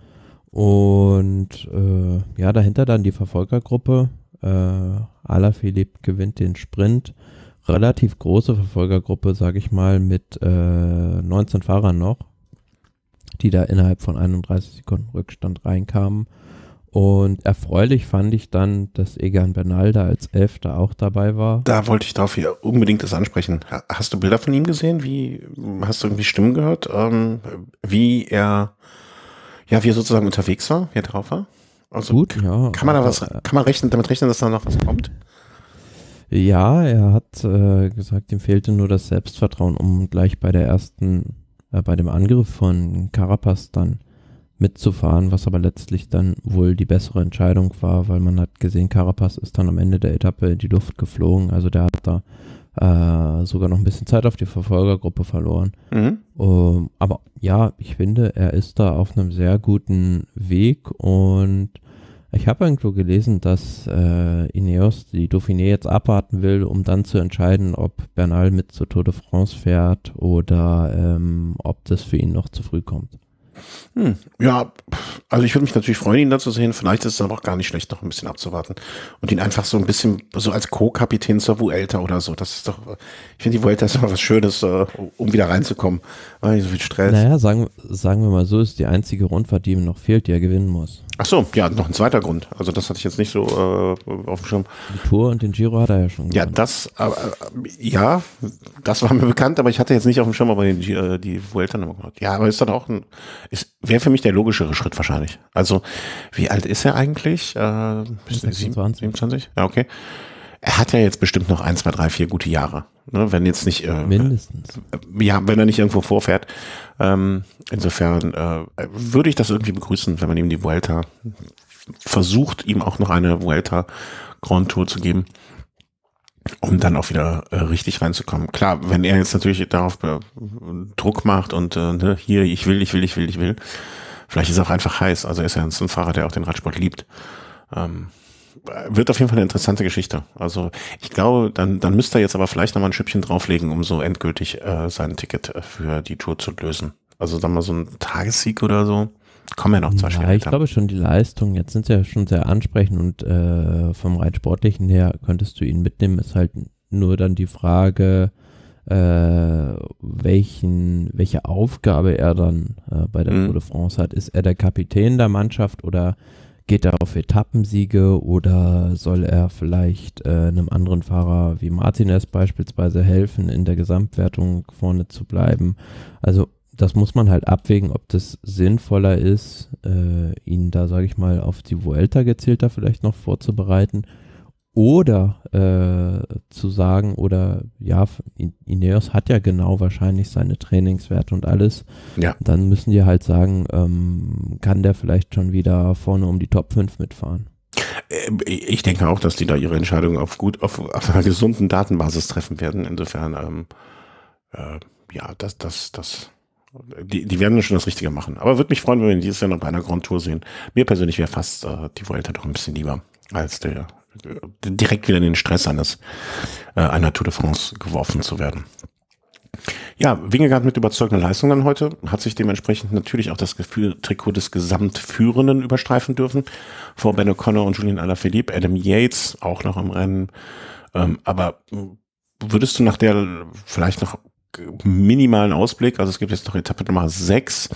Und äh, ja, dahinter dann die Verfolgergruppe. Äh, Alaphilippe gewinnt den Sprint. Relativ große Verfolgergruppe, sag ich mal, mit äh, 19 Fahrern noch, die da innerhalb von 31 Sekunden Rückstand reinkamen. Und erfreulich fand ich dann, dass Egan Bernalda als Elfter auch dabei war. Da wollte ich darauf hier unbedingt das ansprechen. Hast du Bilder von ihm gesehen? Wie hast du irgendwie Stimmen gehört? Ähm, wie er, ja, wie er sozusagen unterwegs war, wie er drauf war? Also Gut, ja. Kann man da was, kann man rechnen, damit rechnen, dass da noch was kommt? Ja, er hat äh, gesagt, ihm fehlte nur das Selbstvertrauen, um gleich bei der ersten, äh, bei dem Angriff von Carapaz dann mitzufahren, was aber letztlich dann wohl die bessere Entscheidung war, weil man hat gesehen, Carapaz ist dann am Ende der Etappe in die Luft geflogen, also der hat da äh, sogar noch ein bisschen Zeit auf die Verfolgergruppe verloren. Mhm. Ähm, aber ja, ich finde, er ist da auf einem sehr guten Weg und ich habe irgendwo gelesen, dass äh, Ineos die Dauphiné jetzt abwarten will, um dann zu entscheiden, ob Bernal mit zur Tour de France fährt oder ähm, ob das für ihn noch zu früh kommt. Hm. Ja, also ich würde mich natürlich freuen, ihn da zu sehen. Vielleicht ist es aber auch gar nicht schlecht, noch ein bisschen abzuwarten. Und ihn einfach so ein bisschen, so als Co-Kapitän zur Vuelta oder so. Das ist doch, ich finde, die Vuelta ist immer was Schönes, äh, um wieder reinzukommen. Nicht so viel Stress. Naja, sagen, sagen wir mal so, ist die einzige Rundfahrt, die ihm noch fehlt, die er gewinnen muss. Ach so, ja, noch ein zweiter Grund. Also das hatte ich jetzt nicht so äh, auf dem Schirm. Die Tour und den Giro hat er ja schon. Ja, gewonnen. das, äh, äh ja, das war mir bekannt, aber ich hatte jetzt nicht auf dem Schirm, aber die, äh, die Vuelta nochmal gehört. Ja, aber ist dann auch ein, wäre für mich der logischere Schritt wahrscheinlich. Also, wie alt ist er eigentlich? Äh, 27. 27? Ja, okay er hat ja jetzt bestimmt noch ein, zwei, drei, vier gute Jahre. Ne? Wenn jetzt nicht. Äh, Mindestens. Äh, ja, wenn er nicht irgendwo vorfährt. Ähm, insofern äh, würde ich das irgendwie begrüßen, wenn man ihm die Vuelta versucht, ihm auch noch eine Vuelta Grand Tour zu geben, um dann auch wieder äh, richtig reinzukommen. Klar, wenn er jetzt natürlich darauf äh, Druck macht und äh, ne, hier, ich will, ich will, ich will, ich will. Vielleicht ist er auch einfach heiß. Also er ist ja ein Fahrer, der auch den Radsport liebt. Ähm, wird auf jeden Fall eine interessante Geschichte. Also ich glaube, dann, dann müsste er jetzt aber vielleicht nochmal ein Schüppchen drauflegen, um so endgültig äh, sein Ticket äh, für die Tour zu lösen. Also dann mal so ein Tagessieg oder so. Kommen ja noch zwei Spiele. Ja, ich glaube schon, die Leistung, jetzt sind sie ja schon sehr ansprechend und äh, vom rein sportlichen her könntest du ihn mitnehmen, ist halt nur dann die Frage, äh, welchen, welche Aufgabe er dann äh, bei der mhm. Tour de France hat. Ist er der Kapitän der Mannschaft oder Geht er auf Etappensiege oder soll er vielleicht äh, einem anderen Fahrer wie Martinez beispielsweise helfen, in der Gesamtwertung vorne zu bleiben? Also das muss man halt abwägen, ob das sinnvoller ist, äh, ihn da, sage ich mal, auf die Vuelta gezielter vielleicht noch vorzubereiten oder äh, zu sagen, oder ja, Ineos hat ja genau wahrscheinlich seine Trainingswerte und alles. Ja. Dann müssen die halt sagen, ähm, kann der vielleicht schon wieder vorne um die Top 5 mitfahren? Äh, ich denke auch, dass die da ihre Entscheidung auf gut, auf, auf einer gesunden Datenbasis treffen werden. Insofern, ähm, äh, ja, das, das, das, die, die werden schon das Richtige machen. Aber würde mich freuen, wenn wir dieses Jahr noch bei einer Grand Tour sehen. Mir persönlich wäre fast äh, die Vuelta doch ein bisschen lieber als der direkt wieder in den Stress eines äh, einer Tour de France geworfen zu werden. Ja, Wingegaard mit überzeugender Leistung dann heute hat sich dementsprechend natürlich auch das Gefühl, Trikot des Gesamtführenden überstreifen dürfen. Vor Ben O'Connor und Julian Alaphilippe, Adam Yates auch noch im Rennen. Ähm, aber äh, würdest du nach der vielleicht noch minimalen Ausblick, also es gibt jetzt noch Etappe Nummer 6,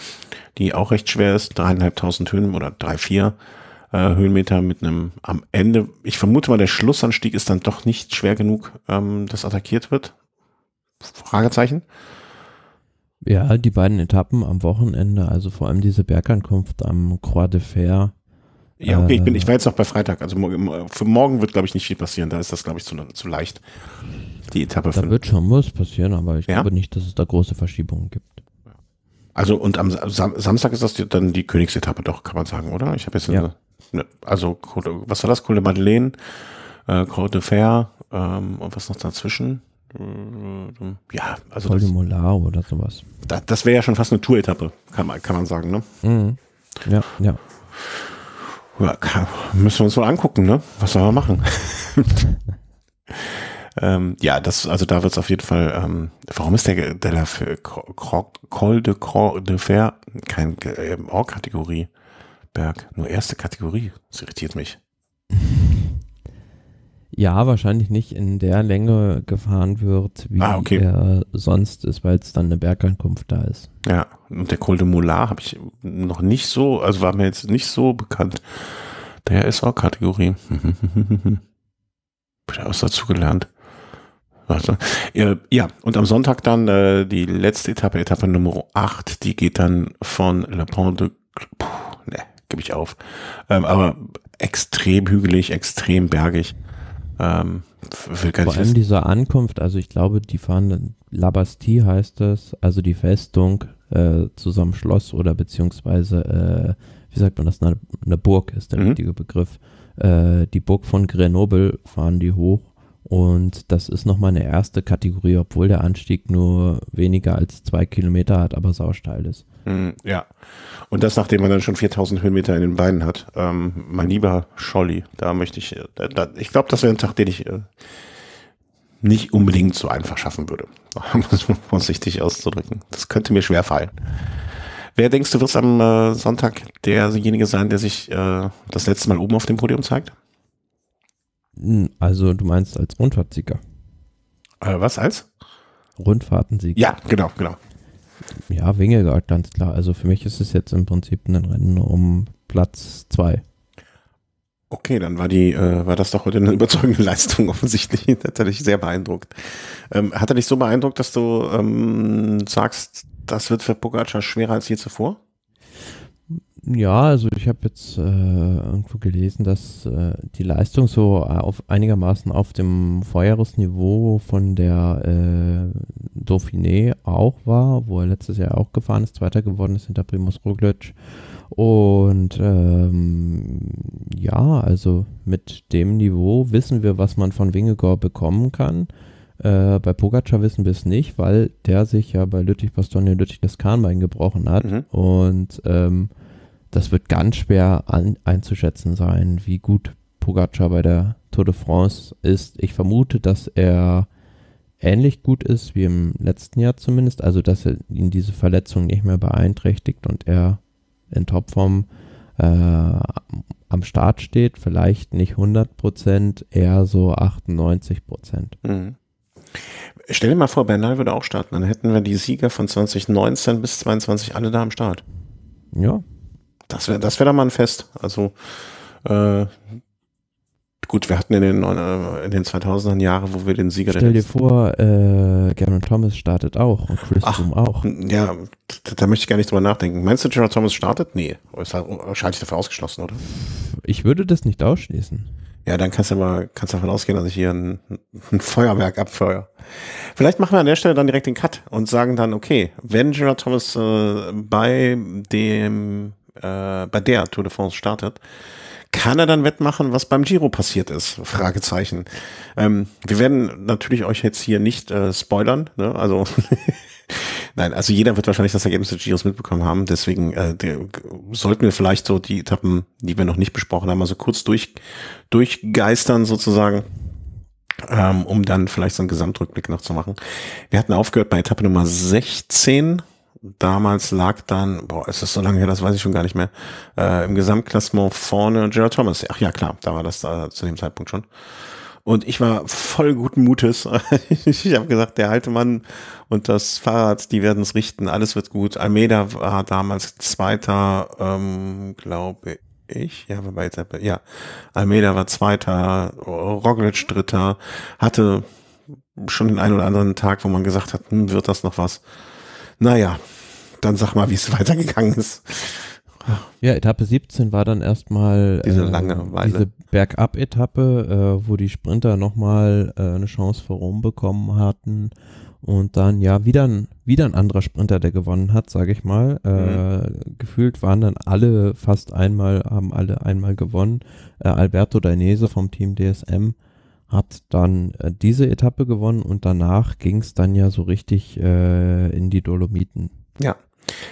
die auch recht schwer ist, dreieinhalbtausend Höhen oder drei, vier, äh, Höhenmeter mit einem am Ende. Ich vermute mal, der Schlussanstieg ist dann doch nicht schwer genug, ähm, dass attackiert wird. Fragezeichen. Ja, die beiden Etappen am Wochenende, also vor allem diese Bergankunft am Croix de Fer. Ja, okay, ich, bin, ich äh, war jetzt noch bei Freitag. Also für morgen wird, glaube ich, nicht viel passieren. Da ist das, glaube ich, zu, zu leicht, die Etappe. Da wird schon was passieren, aber ich ja? glaube nicht, dass es da große Verschiebungen gibt. Also und am Sam Samstag ist das dann die Königsetappe doch, kann man sagen, oder? Ich habe jetzt ja. Ne, also was war das? de Madeleine, äh, Côte de Fer ähm, und was noch dazwischen? Äh, ja, also. Col de Molar oder sowas. Das, das wäre ja schon fast eine Tour-Etappe, kann man, kann man sagen, ne? Mhm. Ja, ja. ja kann, müssen wir uns mal angucken, ne? Was soll man machen? [laughs] Ähm, ja, das, also da wird es auf jeden Fall, ähm, warum ist der, der Col de Cro de Fer kein ähm, Or-Kategorie? Berg. Nur erste Kategorie. Das irritiert mich. Ja, wahrscheinlich nicht in der Länge gefahren wird, wie ah, okay. er sonst ist, weil es dann eine Bergankunft da ist. Ja, und der Col de Moulin habe ich noch nicht so, also war mir jetzt nicht so bekannt. Der ist auch Kategorie. [laughs] ich habe dazu gelernt. Also, ja, und am Sonntag dann äh, die letzte Etappe, Etappe Nummer 8, die geht dann von Le Pont de. Puh gebe ich auf. Ähm, aber extrem hügelig, extrem bergig. Ähm, will gar Vor allem wissen. diese Ankunft, also ich glaube, die fahren Labastie heißt das, also die Festung äh, zusammen Schloss oder beziehungsweise, äh, wie sagt man das, eine, eine Burg ist der mhm. richtige Begriff. Äh, die Burg von Grenoble fahren die hoch und das ist nochmal eine erste Kategorie, obwohl der Anstieg nur weniger als zwei Kilometer hat, aber sausteil ist. Mhm, ja. Und das, nachdem man dann schon 4000 Höhenmeter in den Beinen hat. Ähm, mein lieber Scholli, da möchte ich, äh, da, da, ich glaube, das wäre ein Tag, den ich äh, nicht unbedingt so einfach schaffen würde. Um es vorsichtig auszudrücken. Das könnte mir schwer fallen. Wer denkst du, wirst am äh, Sonntag derjenige sein, der sich äh, das letzte Mal oben auf dem Podium zeigt? Hm, also du meinst als Rundfahrtsieger. Also was als? Rundfahrtensieger. Ja, genau, genau. Ja, Wingegaard, ganz klar. Also für mich ist es jetzt im Prinzip ein Rennen um Platz zwei. Okay, dann war die, äh, war das doch heute eine überzeugende [laughs] Leistung offensichtlich. das hat dich sehr beeindruckt. Ähm, hat er dich so beeindruckt, dass du ähm, sagst, das wird für Pogacar schwerer als je zuvor? Ja, also ich habe jetzt äh, irgendwo gelesen, dass äh, die Leistung so äh, auf einigermaßen auf dem Vorjahresniveau von der äh, Dauphiné auch war, wo er letztes Jahr auch gefahren ist, zweiter geworden ist hinter Primus Roglic. Und ähm, ja, also mit dem Niveau wissen wir, was man von Wingegor bekommen kann. Äh, bei Pogacar wissen wir es nicht, weil der sich ja bei Lüttich-Bastogne Lüttich das Kahnbein gebrochen hat. Mhm. Und ähm, das wird ganz schwer an, einzuschätzen sein, wie gut Pogacar bei der Tour de France ist. Ich vermute, dass er ähnlich gut ist wie im letzten Jahr zumindest, also dass er ihn diese Verletzung nicht mehr beeinträchtigt und er in Topform äh, am Start steht, vielleicht nicht 100 Prozent, eher so 98 Prozent. Mhm. Stell dir mal vor, Bernal würde auch starten, dann hätten wir die Sieger von 2019 bis 2022 alle da am Start. Ja, das wäre das wäre dann mal ein Fest. Also äh, gut, wir hatten in den, äh, in den 2000ern Jahre, wo wir den Sieger Stell dir vor, äh, Garen Thomas startet auch und Chris Ach, auch. Ja, da, da, möchte ich gar nicht drüber nachdenken. Meinst du, Gerald Thomas startet? Nee, ist halt wahrscheinlich dafür ausgeschlossen, oder? Ich würde das nicht ausschließen. Ja, dann kannst du mal, kannst davon ausgehen, dass ich hier ein, ein Feuerwerk abfeuere. Vielleicht machen wir an der Stelle dann direkt den Cut und sagen dann, okay, wenn Gerard Thomas äh, bei dem äh, bei der Tour de France startet, kann er dann wettmachen, was beim Giro passiert ist? Fragezeichen. Ähm, wir werden natürlich euch jetzt hier nicht äh, spoilern, ne? also [laughs] Nein, also jeder wird wahrscheinlich das Ergebnis des Giros mitbekommen haben. Deswegen äh, der, sollten wir vielleicht so die Etappen, die wir noch nicht besprochen haben, also kurz durch, durchgeistern sozusagen, ähm, um dann vielleicht so einen Gesamtrückblick noch zu machen. Wir hatten aufgehört bei Etappe Nummer 16 damals lag dann, boah, ist das so lange her, das weiß ich schon gar nicht mehr, äh, im Gesamtklassement vorne Gerald Thomas. Ach ja, klar, da war das äh, zu dem Zeitpunkt schon. Und ich war voll guten Mutes. [laughs] ich habe gesagt, der alte Mann und das Fahrrad, die werden es richten, alles wird gut. Almeida war damals Zweiter, ähm, glaube ich. Ja, war bei Ja, Almeida war Zweiter, Roglic Dritter, hatte schon den einen oder anderen Tag, wo man gesagt hat, hm, wird das noch was? Naja, dann sag mal, wie es [laughs] weitergegangen ist. Ja, Etappe 17 war dann erstmal diese, äh, diese Bergab-Etappe, äh, wo die Sprinter nochmal äh, eine Chance vor Rom bekommen hatten. Und dann ja, wieder ein, wieder ein anderer Sprinter, der gewonnen hat, sage ich mal. Äh, mhm. Gefühlt waren dann alle fast einmal, haben alle einmal gewonnen. Äh, Alberto Dainese vom Team DSM hat dann äh, diese Etappe gewonnen und danach ging es dann ja so richtig äh, in die Dolomiten. Ja,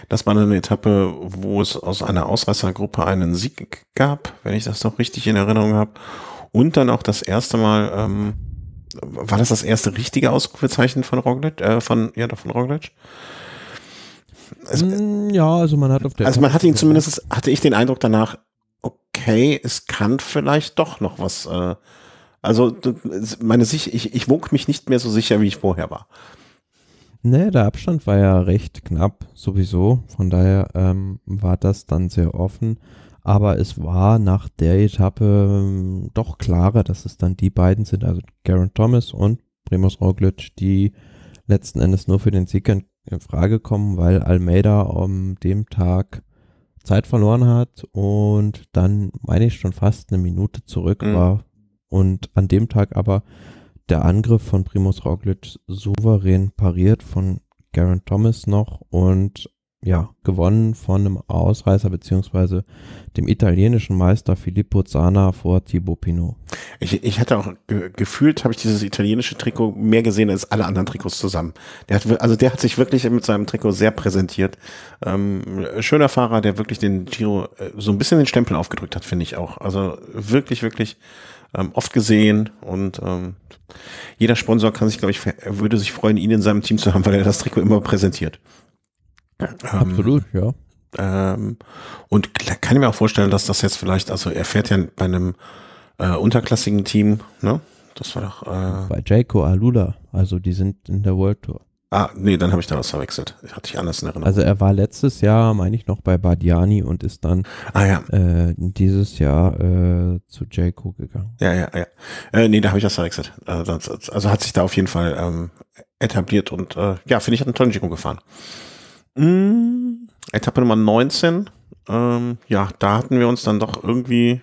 das war eine Etappe, wo es aus einer Ausreißergruppe einen Sieg gab, wenn ich das noch richtig in Erinnerung habe. Und dann auch das erste Mal, ähm, war das das erste richtige Ausrufezeichen von Roglic, äh, von, ja, von Roglic? Also, ja, also man hat auf der. Also man hatte ihn zumindest, hatte ich den Eindruck danach, okay, es kann vielleicht doch noch was. Äh, also meine sich, ich, ich wog mich nicht mehr so sicher, wie ich vorher war. Ne, der Abstand war ja recht knapp, sowieso. Von daher ähm, war das dann sehr offen. Aber es war nach der Etappe ähm, doch klarer, dass es dann die beiden sind, also Garen Thomas und Primus Roglic, die letzten Endes nur für den Sieg in, in Frage kommen, weil Almeida am um, dem Tag Zeit verloren hat und dann, meine ich, schon fast eine Minute zurück mhm. war. Und an dem Tag aber der Angriff von Primus Roglic souverän pariert von Garen Thomas noch und ja, gewonnen von einem Ausreißer beziehungsweise dem italienischen Meister Filippo Zana vor Thibaut Pinot. Ich, ich hatte auch ge äh, gefühlt, habe ich dieses italienische Trikot mehr gesehen als alle anderen Trikots zusammen. Der hat, also der hat sich wirklich mit seinem Trikot sehr präsentiert. Ähm, schöner Fahrer, der wirklich den Giro äh, so ein bisschen den Stempel aufgedrückt hat, finde ich auch. Also wirklich, wirklich ähm, oft gesehen und ähm, jeder Sponsor kann sich, glaube ich, würde sich freuen, ihn in seinem Team zu haben, weil er das Trikot immer präsentiert. Ähm, Absolut, ja. Ähm, und kann ich mir auch vorstellen, dass das jetzt vielleicht, also er fährt ja bei einem äh, unterklassigen Team, ne? Das war doch. Äh, bei Jayco Alula, also die sind in der World Tour. Ah, nee, dann habe ich da was verwechselt. Ich hatte ich anders in Erinnerung. Also er war letztes Jahr, meine ich noch, bei Badiani und ist dann ah, ja. äh, dieses Jahr äh, zu Jayco gegangen. Ja, ja, ja. Äh, nee, da habe ich das verwechselt. Also, also, hat sich da auf jeden Fall ähm, etabliert und äh, ja, finde ich, hat einen tollen Jayco gefahren. Mm, Etappe Nummer 19. Ähm, ja, da hatten wir uns dann doch irgendwie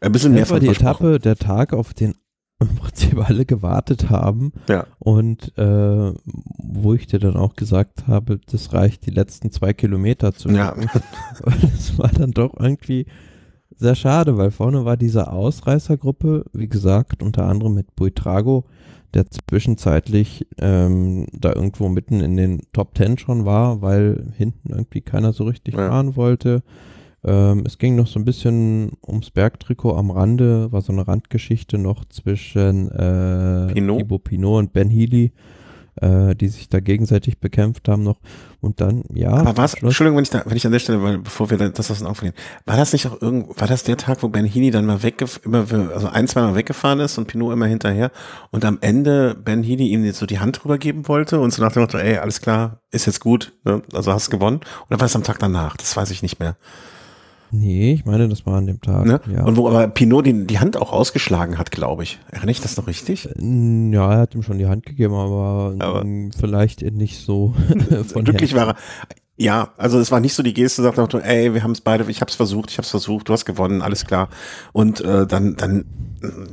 ein bisschen mehr ja, von die Etappe, der Tag, auf den im Prinzip alle gewartet haben. Ja. Und äh, wo ich dir dann auch gesagt habe, das reicht, die letzten zwei Kilometer zu machen. Ja. das war dann doch irgendwie sehr schade, weil vorne war diese Ausreißergruppe, wie gesagt, unter anderem mit Buitrago, der zwischenzeitlich ähm, da irgendwo mitten in den Top Ten schon war, weil hinten irgendwie keiner so richtig ja. fahren wollte. Ähm, es ging noch so ein bisschen ums Bergtrikot am Rande, war so eine Randgeschichte noch zwischen äh, Pinot. Thibaut Pinot und Ben Healy, äh, die sich da gegenseitig bekämpft haben noch. Und dann, ja. Aber war es, Entschuldigung, wenn ich, da, wenn ich an der Stelle, weil, bevor wir das aus den Augen verlieren, war das nicht auch irgend, war das der Tag, wo Ben Healy dann mal weggefahren, immer, also ein, zwei weggefahren ist und Pinot immer hinterher und am Ende Ben Healy ihm jetzt so die Hand rübergeben wollte und so nach dem Motto, ey, alles klar, ist jetzt gut, ne? also hast gewonnen. Oder war es am Tag danach? Das weiß ich nicht mehr. Nee, ich meine, das war an dem Tag. Ne? Ja. Und wo aber Pinot die, die Hand auch ausgeschlagen hat, glaube ich. Erinnere ich das noch richtig? Äh, ja, er hat ihm schon die Hand gegeben, aber, aber vielleicht nicht so. [laughs] von [laughs] glücklich Herzen. war er. Ja, also es war nicht so die Geste, sagt er, ey, wir haben es beide, ich hab's versucht, ich hab's versucht, du hast gewonnen, alles klar. Und äh, dann, dann,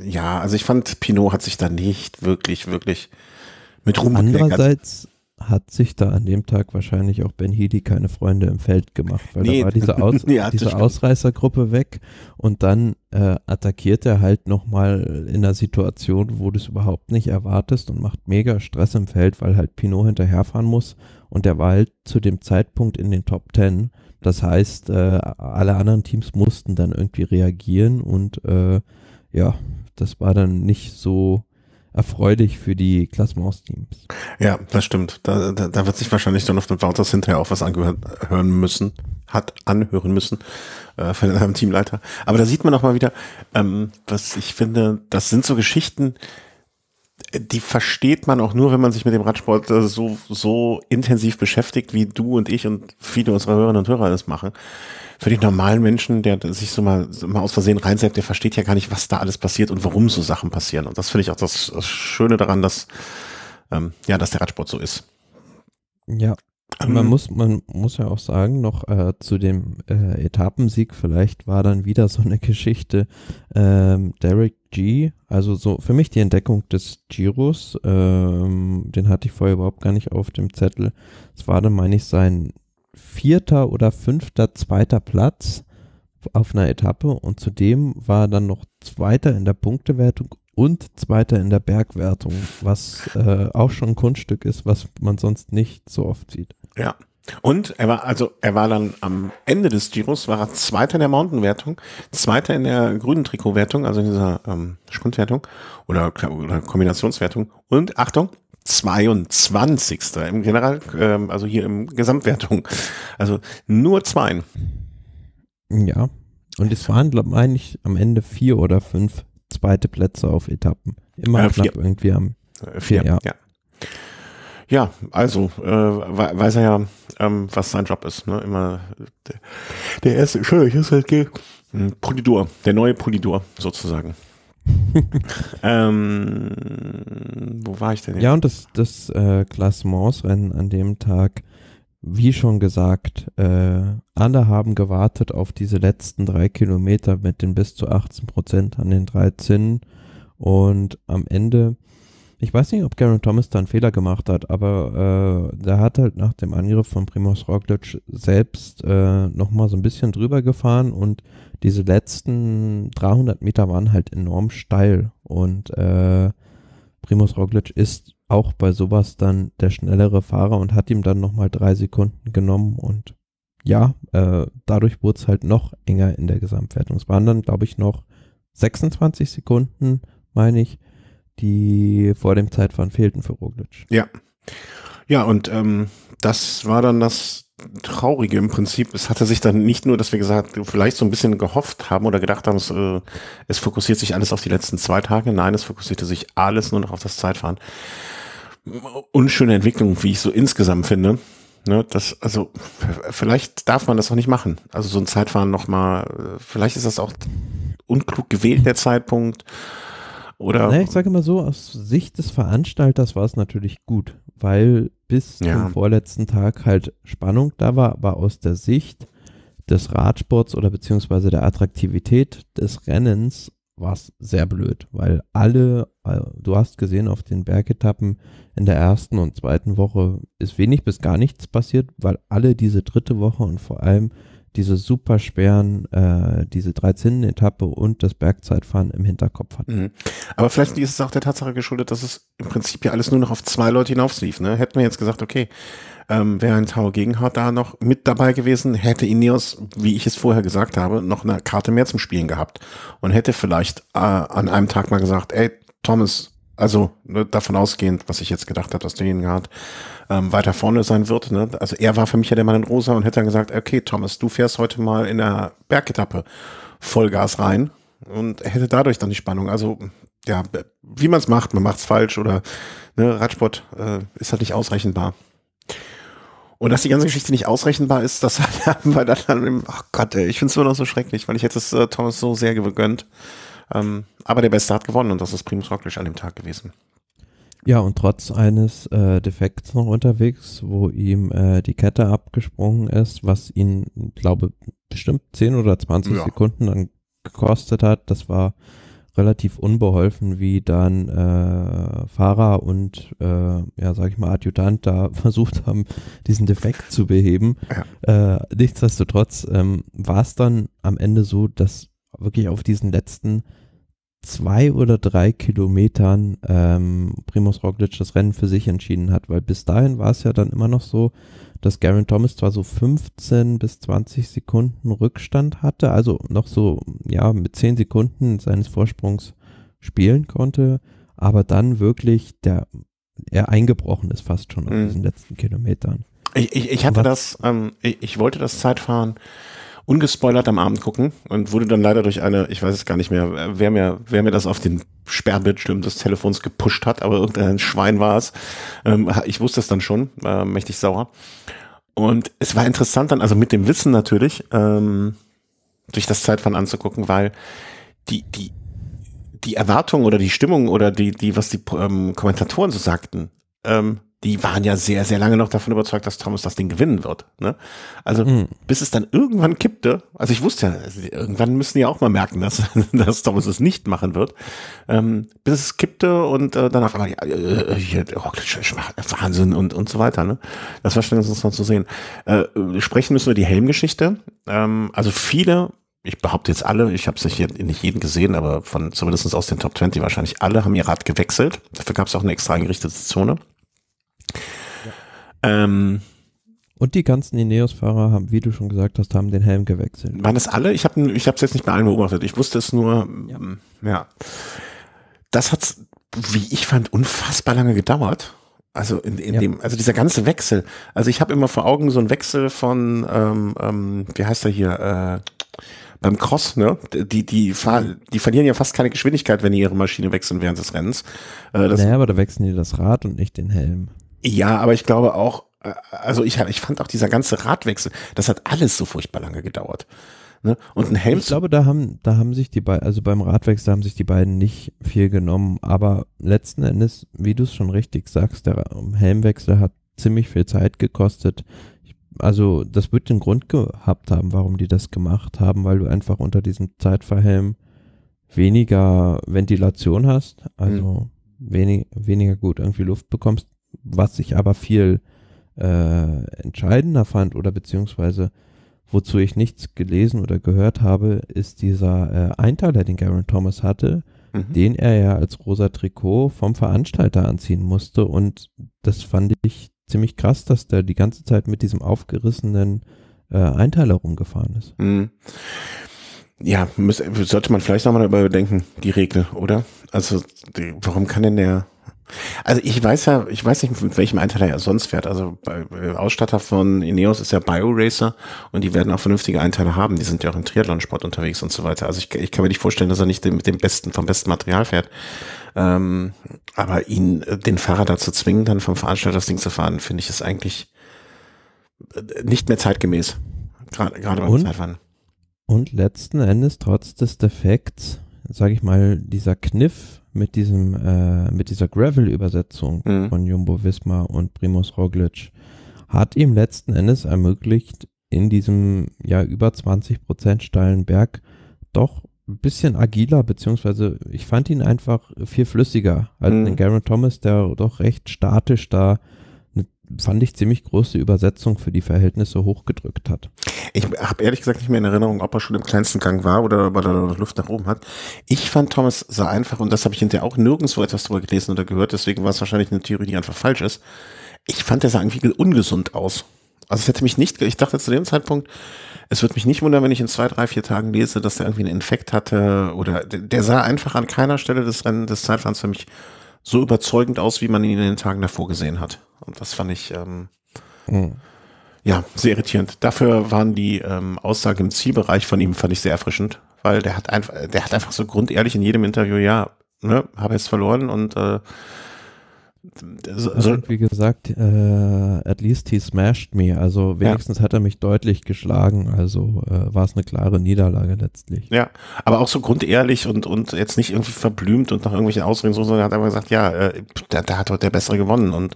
ja, also ich fand, Pinot hat sich da nicht wirklich, wirklich mit rumgekleckert. Andererseits hat sich da an dem Tag wahrscheinlich auch Ben Healy keine Freunde im Feld gemacht, weil nee. da war diese, Aus [laughs] nee, diese Ausreißergruppe weg und dann äh, attackiert er halt nochmal in einer Situation, wo du es überhaupt nicht erwartest und macht mega Stress im Feld, weil halt Pinot hinterherfahren muss und der war halt zu dem Zeitpunkt in den Top Ten. Das heißt, äh, alle anderen Teams mussten dann irgendwie reagieren und äh, ja, das war dann nicht so erfreulich für die Klassmaus-Teams. Ja, das stimmt. Da, da, da wird sich wahrscheinlich dann auf den Wouters hinterher auch was anhören müssen, hat anhören müssen äh, von einem Teamleiter. Aber da sieht man auch mal wieder, ähm, was ich finde, das sind so Geschichten, die versteht man auch nur, wenn man sich mit dem Radsport äh, so, so intensiv beschäftigt, wie du und ich und viele unserer Hörerinnen und Hörer das machen für den normalen Menschen, der sich so mal, so mal aus Versehen reinsetzt, der versteht ja gar nicht, was da alles passiert und warum so Sachen passieren. Und das finde ich auch das, das, Schöne daran, dass, ähm, ja, dass der Radsport so ist. Ja. man, ähm. muss, man muss ja auch sagen, noch äh, zu dem äh, Etappensieg, vielleicht war dann wieder so eine Geschichte, ähm, Derek G, also so für mich die Entdeckung des Giros, ähm, den hatte ich vorher überhaupt gar nicht auf dem Zettel. Es war dann, meine ich, sein vierter oder fünfter, zweiter Platz auf einer Etappe und zudem war er dann noch zweiter in der Punktewertung und zweiter in der Bergwertung, was äh, auch schon ein Kunststück ist, was man sonst nicht so oft sieht. Ja. Und er war, also er war dann am Ende des Giros, war er Zweiter in der Mountainwertung, Zweiter in der grünen Trikotwertung, also in dieser ähm, Sprintwertung oder, oder Kombinationswertung. Und Achtung, 22. im General, ähm, also hier im Gesamtwertung. Also nur zwei. Ja. Und es waren, glaube ich, am Ende vier oder fünf zweite Plätze auf Etappen. Immer äh, knapp irgendwie am äh, vier, ja. ja. Ja, also äh, weiß er ja, ähm, was sein Job ist. Ne? Immer der, der erste, schön, ich ist halt Polidor, der neue Polidor sozusagen. [laughs] ähm, wo war ich denn jetzt? Ja, und das, das äh, Klassementsrennen an dem Tag, wie schon gesagt, äh, alle haben gewartet auf diese letzten drei Kilometer mit den bis zu 18 Prozent an den 13. Und am Ende ich weiß nicht, ob Garen Thomas da einen Fehler gemacht hat, aber äh, der hat halt nach dem Angriff von Primoz Roglic selbst äh, nochmal so ein bisschen drüber gefahren und diese letzten 300 Meter waren halt enorm steil und äh, Primoz Roglic ist auch bei sowas dann der schnellere Fahrer und hat ihm dann nochmal drei Sekunden genommen und ja, äh, dadurch wurde es halt noch enger in der Gesamtwertung. Es waren dann, glaube ich, noch 26 Sekunden, meine ich, die vor dem Zeitfahren fehlten für Roglic. Ja. Ja, und ähm, das war dann das Traurige im Prinzip. Es hatte sich dann nicht nur, dass wir gesagt, vielleicht so ein bisschen gehofft haben oder gedacht haben, es, äh, es fokussiert sich alles auf die letzten zwei Tage. Nein, es fokussierte sich alles nur noch auf das Zeitfahren. Unschöne Entwicklung, wie ich so insgesamt finde. Ne, das, also, vielleicht darf man das auch nicht machen. Also so ein Zeitfahren nochmal, äh, vielleicht ist das auch unklug gewählt, der Zeitpunkt. Oder? Na, ne, ich sage mal so, aus Sicht des Veranstalters war es natürlich gut, weil bis ja. zum vorletzten Tag halt Spannung da war, aber aus der Sicht des Radsports oder beziehungsweise der Attraktivität des Rennens war es sehr blöd, weil alle, äh, du hast gesehen, auf den Bergetappen in der ersten und zweiten Woche ist wenig bis gar nichts passiert, weil alle diese dritte Woche und vor allem diese Supersperren, äh, diese 13. Etappe und das Bergzeitfahren im Hinterkopf hat. Mhm. Aber vielleicht ist es auch der Tatsache geschuldet, dass es im Prinzip ja alles nur noch auf zwei Leute hinauslief. Ne? Hätten wir jetzt gesagt, okay, ähm, wäre ein Tau Gegenhardt da noch mit dabei gewesen, hätte Ineos, wie ich es vorher gesagt habe, noch eine Karte mehr zum Spielen gehabt und hätte vielleicht äh, an einem Tag mal gesagt, ey, Thomas, also ne, davon ausgehend, was ich jetzt gedacht habe, dass Degenhardt ähm, weiter vorne sein wird. Ne? Also er war für mich ja der Mann in Rosa und hätte dann gesagt, okay, Thomas, du fährst heute mal in der Bergetappe Vollgas rein und hätte dadurch dann die Spannung. Also ja, wie man es macht, man macht es falsch oder ne, Radsport äh, ist halt nicht ausrechenbar. Und dass die ganze Geschichte nicht ausrechenbar ist, das [laughs] haben wir dann, ach oh Gott, ey, ich finde es immer noch so schrecklich, weil ich hätte es äh, Thomas so sehr gegönnt. Ähm, aber der Beste hat gewonnen und das ist Primus Rocklich an dem Tag gewesen. Ja, und trotz eines äh, Defekts noch unterwegs, wo ihm äh, die Kette abgesprungen ist, was ihn, glaube bestimmt 10 oder 20 ja. Sekunden dann gekostet hat, das war relativ unbeholfen, wie dann äh, Fahrer und, äh, ja, sag ich mal, Adjutant da [laughs] versucht haben, diesen Defekt zu beheben. Ja. Äh, nichtsdestotrotz ähm, war es dann am Ende so, dass wirklich auf diesen letzten zwei oder drei Kilometern ähm, Primus Roglic das Rennen für sich entschieden hat, weil bis dahin war es ja dann immer noch so, dass Garen Thomas zwar so 15 bis 20 Sekunden Rückstand hatte, also noch so, ja, mit 10 Sekunden seines Vorsprungs spielen konnte, aber dann wirklich der, er eingebrochen ist fast schon auf mhm. diesen letzten Kilometern. Ich, ich, ich hatte Was? das, ähm, ich, ich wollte das Zeitfahren ungespoilert am Abend gucken und wurde dann leider durch eine, ich weiß es gar nicht mehr, wer mir, wer mir das auf den Sperrbildschirm des Telefons gepusht hat, aber irgendein Schwein war es. Ähm, ich wusste es dann schon, äh, mächtig sauer. Und es war interessant dann, also mit dem Wissen natürlich, ähm, sich das Zeitfahren anzugucken, weil die, die, die Erwartung oder die Stimmung oder die, die, was die ähm, Kommentatoren so sagten, ähm, die waren ja sehr, sehr lange noch davon überzeugt, dass Thomas das Ding gewinnen wird. Ne? Also mhm. bis es dann irgendwann kippte, also ich wusste ja, also irgendwann müssen die auch mal merken, dass, [laughs] dass Thomas es nicht machen wird, ähm, bis es kippte und äh, danach war ja, äh, äh hier, oh, Wahnsinn und, und so weiter. Ne? Das war schon ganz noch zu sehen. Äh, sprechen müssen wir die Helmgeschichte. Ähm, also viele ich behaupte jetzt alle, ich habe es nicht, nicht jeden gesehen, aber von zumindest aus den Top 20 wahrscheinlich alle haben ihr Rad gewechselt. Dafür gab es auch eine extra eingerichtete Zone. Ähm, und die ganzen Ineos-Fahrer haben, wie du schon gesagt hast, haben den Helm gewechselt. Waren das alle? Ich habe ich jetzt nicht bei allen beobachtet. Ich wusste es nur. Ja. ja. Das hat, wie ich fand, unfassbar lange gedauert. Also in, in ja. dem, also dieser ganze Wechsel. Also ich habe immer vor Augen so einen Wechsel von, ähm, ähm, wie heißt er hier? Äh, beim Cross, ne? Die, die, fahr, mhm. die verlieren ja fast keine Geschwindigkeit, wenn die ihre Maschine wechseln während des Rennens. Äh, das naja, aber da wechseln die das Rad und nicht den Helm. Ja, aber ich glaube auch, äh, also ich, ich fand auch dieser ganze Radwechsel, das hat alles so furchtbar lange gedauert. Ne? Und ein Helm. Ich glaube, da haben, da haben sich die beiden, also beim Radwechsel haben sich die beiden nicht viel genommen, aber letzten Endes, wie du es schon richtig sagst, der Helmwechsel hat ziemlich viel Zeit gekostet. Also, das wird den Grund gehabt haben, warum die das gemacht haben, weil du einfach unter diesem Zeitverhelm weniger Ventilation hast, also hm. wenig, weniger gut irgendwie Luft bekommst was ich aber viel äh, entscheidender fand oder beziehungsweise wozu ich nichts gelesen oder gehört habe, ist dieser äh, Einteiler, den Garen Thomas hatte, mhm. den er ja als rosa Trikot vom Veranstalter anziehen musste. Und das fand ich ziemlich krass, dass der die ganze Zeit mit diesem aufgerissenen äh, Einteiler rumgefahren ist. Mhm. Ja, müß, sollte man vielleicht nochmal überdenken, die Regel, oder? Also, die, warum kann denn der also ich weiß ja, ich weiß nicht, mit welchem Anteil er ja sonst fährt. Also bei, bei äh, Ausstatter von Ineos ist ja BioRacer und die werden auch vernünftige Einteile haben. Die sind ja auch im Triathlonsport unterwegs und so weiter. Also ich, ich kann mir nicht vorstellen, dass er nicht mit dem besten, vom besten Material fährt. Ähm, aber ihn, äh, den Fahrer dazu zwingen, dann vom Veranstalter das Ding zu fahren, finde ich, ist eigentlich äh, nicht mehr zeitgemäß. Gerade, gerade beim Zeitfahren. Und letzten Endes, trotz des Defekts, sage ich mal, dieser Kniff mit diesem, äh, mit dieser Gravel-Übersetzung mhm. von Jumbo Visma und Primus Roglic hat ihm letzten Endes ermöglicht, in diesem ja über 20 steilen Berg doch ein bisschen agiler, beziehungsweise ich fand ihn einfach viel flüssiger als mhm. den Garen Thomas, der doch recht statisch da fand ich ziemlich große Übersetzung für die Verhältnisse hochgedrückt hat. Ich habe ehrlich gesagt nicht mehr in Erinnerung, ob er schon im kleinsten Gang war oder ob er da noch Luft nach oben hat. Ich fand Thomas sehr einfach und das habe ich hinterher auch nirgendwo etwas drüber gelesen oder gehört, deswegen war es wahrscheinlich eine Theorie, die einfach falsch ist. Ich fand, er sah irgendwie ungesund aus. Also es hätte mich nicht, ich dachte zu dem Zeitpunkt, es würde mich nicht wundern, wenn ich in zwei, drei, vier Tagen lese, dass er irgendwie einen Infekt hatte oder der sah einfach an keiner Stelle des Rennen, des Zeitfahrens für mich so überzeugend aus, wie man ihn in den Tagen davor gesehen hat. Und das fand ich ähm, mhm. ja sehr irritierend. Dafür waren die ähm, Aussagen im Zielbereich von ihm fand ich sehr erfrischend, weil der hat einfach, der hat einfach so grundehrlich in jedem Interview ja, ne, habe jetzt verloren und äh, so, also, wie gesagt, äh, at least he smashed me. Also wenigstens ja. hat er mich deutlich geschlagen. Also äh, war es eine klare Niederlage letztlich. Ja, aber auch so grundehrlich und, und jetzt nicht irgendwie verblümt und nach irgendwelchen Ausreden so, sondern hat einfach gesagt, ja, äh, da, hat heute der Bessere gewonnen und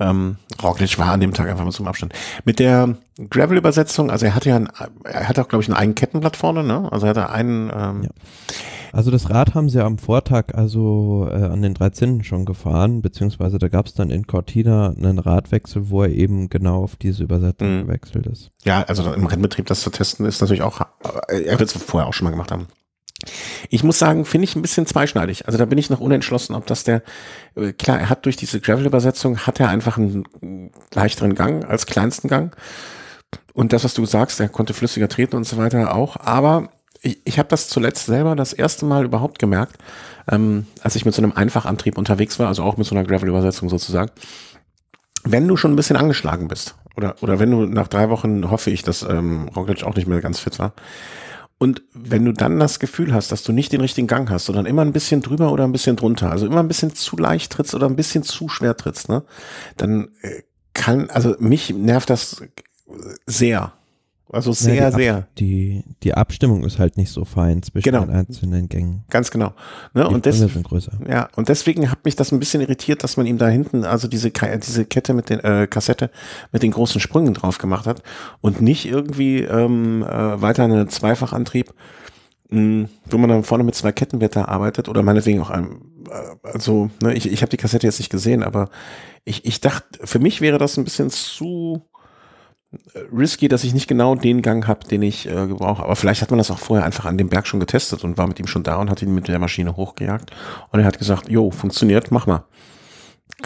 ähm, Roglic war an dem Tag einfach mal zum Abstand. Mit der Gravel-Übersetzung, also er hatte ja, ein, er hatte auch, glaube ich, ein eigenes Kettenblatt vorne, ne? Also er hatte einen, ähm, ja. Also das Rad haben sie am Vortag also äh, an den 13. schon gefahren, beziehungsweise da gab es dann in Cortina einen Radwechsel, wo er eben genau auf diese Übersetzung mhm. gewechselt ist. Ja, also im Rennbetrieb das zu testen ist natürlich auch, äh, er wird es vorher auch schon mal gemacht haben. Ich muss sagen, finde ich ein bisschen zweischneidig. Also da bin ich noch unentschlossen, ob das der, äh, klar, er hat durch diese Gravel-Übersetzung, hat er einfach einen leichteren Gang als kleinsten Gang. Und das, was du sagst, er konnte flüssiger treten und so weiter auch. Aber ich, ich habe das zuletzt selber das erste Mal überhaupt gemerkt, ähm, als ich mit so einem Einfachantrieb unterwegs war, also auch mit so einer Gravel-Übersetzung sozusagen. Wenn du schon ein bisschen angeschlagen bist, oder, oder wenn du nach drei Wochen, hoffe ich, dass ähm, Roglic auch nicht mehr ganz fit war, und wenn du dann das Gefühl hast, dass du nicht den richtigen Gang hast, sondern immer ein bisschen drüber oder ein bisschen drunter, also immer ein bisschen zu leicht trittst oder ein bisschen zu schwer trittst, ne, dann äh, kann, also mich nervt das sehr. Also ne, sehr, ja, sehr. die, die Abstimmung ist halt nicht so fein zwischen genau. den einzelnen Gängen. Ganz genau. Ne? Die und des, sind größer. Ja, und deswegen hat mich das ein bisschen irritiert, dass man ihm da hinten, also diese, diese Kette mit den, äh, Kassette mit den großen Sprüngen drauf gemacht hat und nicht irgendwie ähm, äh, weiter einen Zweifachantrieb, mh, hm, wo man dann vorne mit zwei Kettenblätter arbeitet oder meinetwegen auch einem, Äh, also, ne, ich, ich habe die Kassette jetzt nicht gesehen, aber ich, ich dachte, für mich wäre das ein bisschen zu äh, risky, dass ich nicht genau den Gang habe, den ich äh, gebrauche. Aber vielleicht hat man das auch vorher einfach an dem Berg schon getestet und war mit ihm schon da und hat ihn mit der Maschine hochgejagt. Und er hat gesagt, jo, funktioniert, mach mal.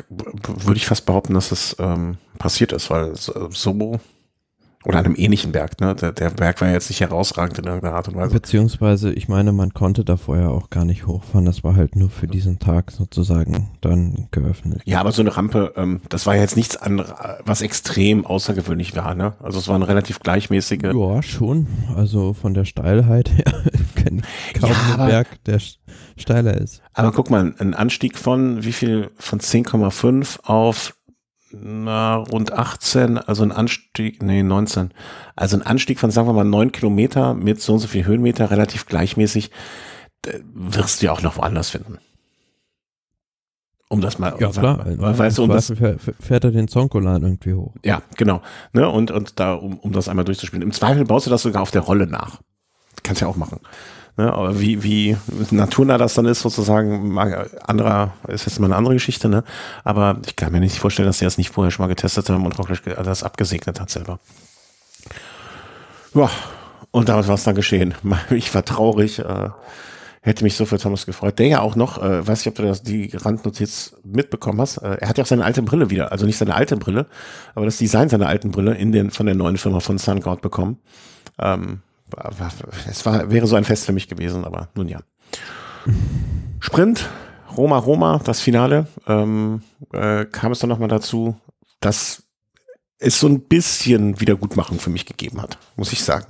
Würde ich fast behaupten, dass das ähm, passiert ist, weil so oder einem ähnlichen Berg, ne? Der, der, Berg war jetzt nicht herausragend in irgendeiner Art und Weise. Beziehungsweise, ich meine, man konnte da vorher auch gar nicht hochfahren. Das war halt nur für diesen Tag sozusagen dann geöffnet. Ja, aber so eine Rampe, ähm, das war jetzt nichts anderes, was extrem außergewöhnlich war, ne? Also es war eine relativ gleichmäßige. Ja, schon. Also von der Steilheit her [laughs] kaum ja, einen Berg, der steiler ist. Aber guck mal, ein Anstieg von wie viel? Von 10,5 auf na, rund 18, also ein Anstieg, nee, 19, also ein Anstieg von, sagen wir mal, 9 Kilometer mit so und so viel Höhenmeter, relativ gleichmäßig, wirst du ja auch noch woanders finden. Um das mal, ja, klar, mal, weil, weißt du, um das, fährt er den Zonkolan irgendwie hoch. Ja, genau. Ne, und, und da, um, um das einmal durchzuspielen. Im Zweifel baust du das sogar auf der Rolle nach. Kannst ja auch machen. Ne? Aber wie, wie naturnah das dann ist, sozusagen, anderer, ist jetzt mal eine andere Geschichte, ne? Aber ich kann mir nicht vorstellen, dass sie das nicht vorher schon mal getestet haben und auch gleich das abgesegnet hat selber. Ja, und damit war es dann geschehen. [laughs] Ich war traurig, äh, hätte mich so für Thomas gefreut. Der ja auch noch, äh, weiß ich, ob du das, die Randnotiz mitbekommen hast, äh, er hat ja auch seine alte Brille wieder, also nicht seine alte Brille, aber das Design seiner alten Brille in den, von der neuen Firma von SunCloud bekommen. Ähm, es war, wäre so ein Fest für mich gewesen, aber nun ja. Sprint, Roma, Roma, das Finale, ähm, äh, kam es dann nochmal dazu, dass es so ein bisschen Wiedergutmachung für mich gegeben hat, muss ich sagen.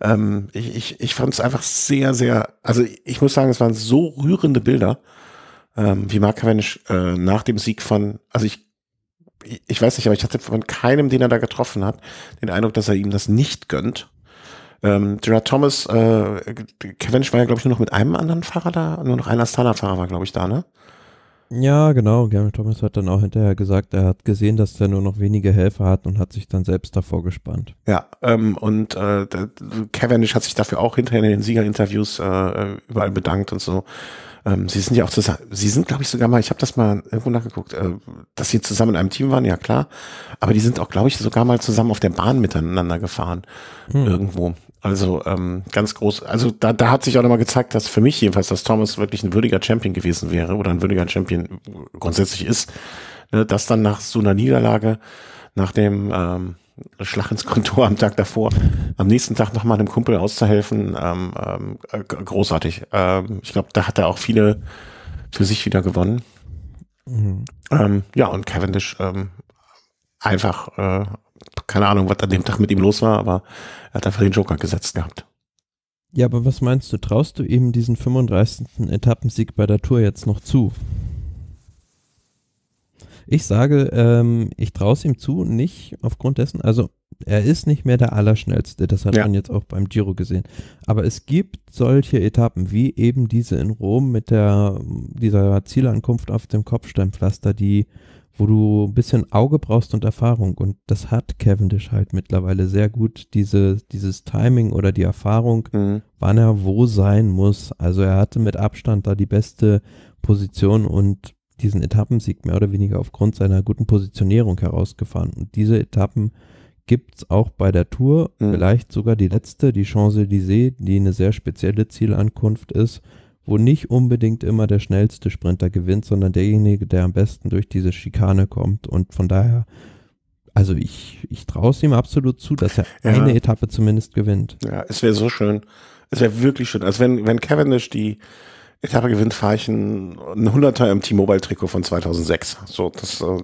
Ähm, ich ich, ich fand es einfach sehr, sehr, also ich muss sagen, es waren so rührende Bilder, ähm, wie Mark Cavendish äh, nach dem Sieg von, also ich, ich weiß nicht, aber ich hatte von keinem, den er da getroffen hat, den Eindruck, dass er ihm das nicht gönnt. Ähm, Gerard Thomas, äh, Cavendish war ja, glaube ich, nur noch mit einem anderen Fahrer da, nur noch ein Astana-Fahrer war, glaube ich, da, ne? Ja, genau. Gerard Thomas hat dann auch hinterher gesagt, er hat gesehen, dass er nur noch wenige Helfer hat und hat sich dann selbst davor gespannt. Ja, ähm, und äh, Cavendish hat sich dafür auch hinterher in den Siegerinterviews äh, überall bedankt und so. Ähm, sie sind ja auch zusammen, sie sind, glaube ich, sogar mal, ich habe das mal irgendwo nachgeguckt, äh, dass sie zusammen in einem Team waren, ja klar. Aber die sind auch, glaube ich, sogar mal zusammen auf der Bahn miteinander gefahren. Hm. Irgendwo. Also ähm, ganz groß, also da, da hat sich auch nochmal gezeigt, dass für mich jedenfalls, dass Thomas wirklich ein würdiger Champion gewesen wäre oder ein würdiger Champion grundsätzlich ist, ne, dass dann nach so einer Niederlage, nach dem ähm, Schlag ins Kontor am Tag davor, am nächsten Tag nochmal einem Kumpel auszuhelfen, ähm, ähm, großartig. Ähm, ich glaube, da hat er auch viele für sich wieder gewonnen. Mhm. Ähm, ja, und Cavendish ähm, einfach äh, keine Ahnung, was an dem Tag mit ihm los war, aber er hat einfach den Joker gesetzt gehabt. Ja, aber was meinst du, traust du ihm diesen 35. Etappensieg bei der Tour jetzt noch zu? Ich sage, ähm, ich traue es ihm zu, nicht aufgrund dessen, also er ist nicht mehr der Allerschnellste, das hat ja. man jetzt auch beim Giro gesehen. Aber es gibt solche Etappen, wie eben diese in Rom mit der, dieser Zielankunft auf dem Kopfsteinpflaster, die wo du ein bisschen Auge brauchst und Erfahrung. Und das hat Cavendish halt mittlerweile sehr gut, diese, dieses Timing oder die Erfahrung, mhm. wann er wo sein muss. Also er hatte mit Abstand da die beste Position und diesen Etappensieg mehr oder weniger aufgrund seiner guten Positionierung herausgefahren. Und diese Etappen gibt es auch bei der Tour, mhm. vielleicht sogar die letzte, die Champs-Élysées, die eine sehr spezielle Zielankunft ist wo nicht unbedingt immer der schnellste Sprinter gewinnt, sondern derjenige, der am besten durch diese Schikane kommt. Und von daher, also ich, ich traue es ihm absolut zu, dass er ja. eine Etappe zumindest gewinnt. Ja, es wäre so schön. Es wäre wirklich schön. Also wenn, wenn Cavendish die Etappe gewinnt, fahre ich einen, einen 100er im T-Mobile-Trikot von 2006. So, das äh,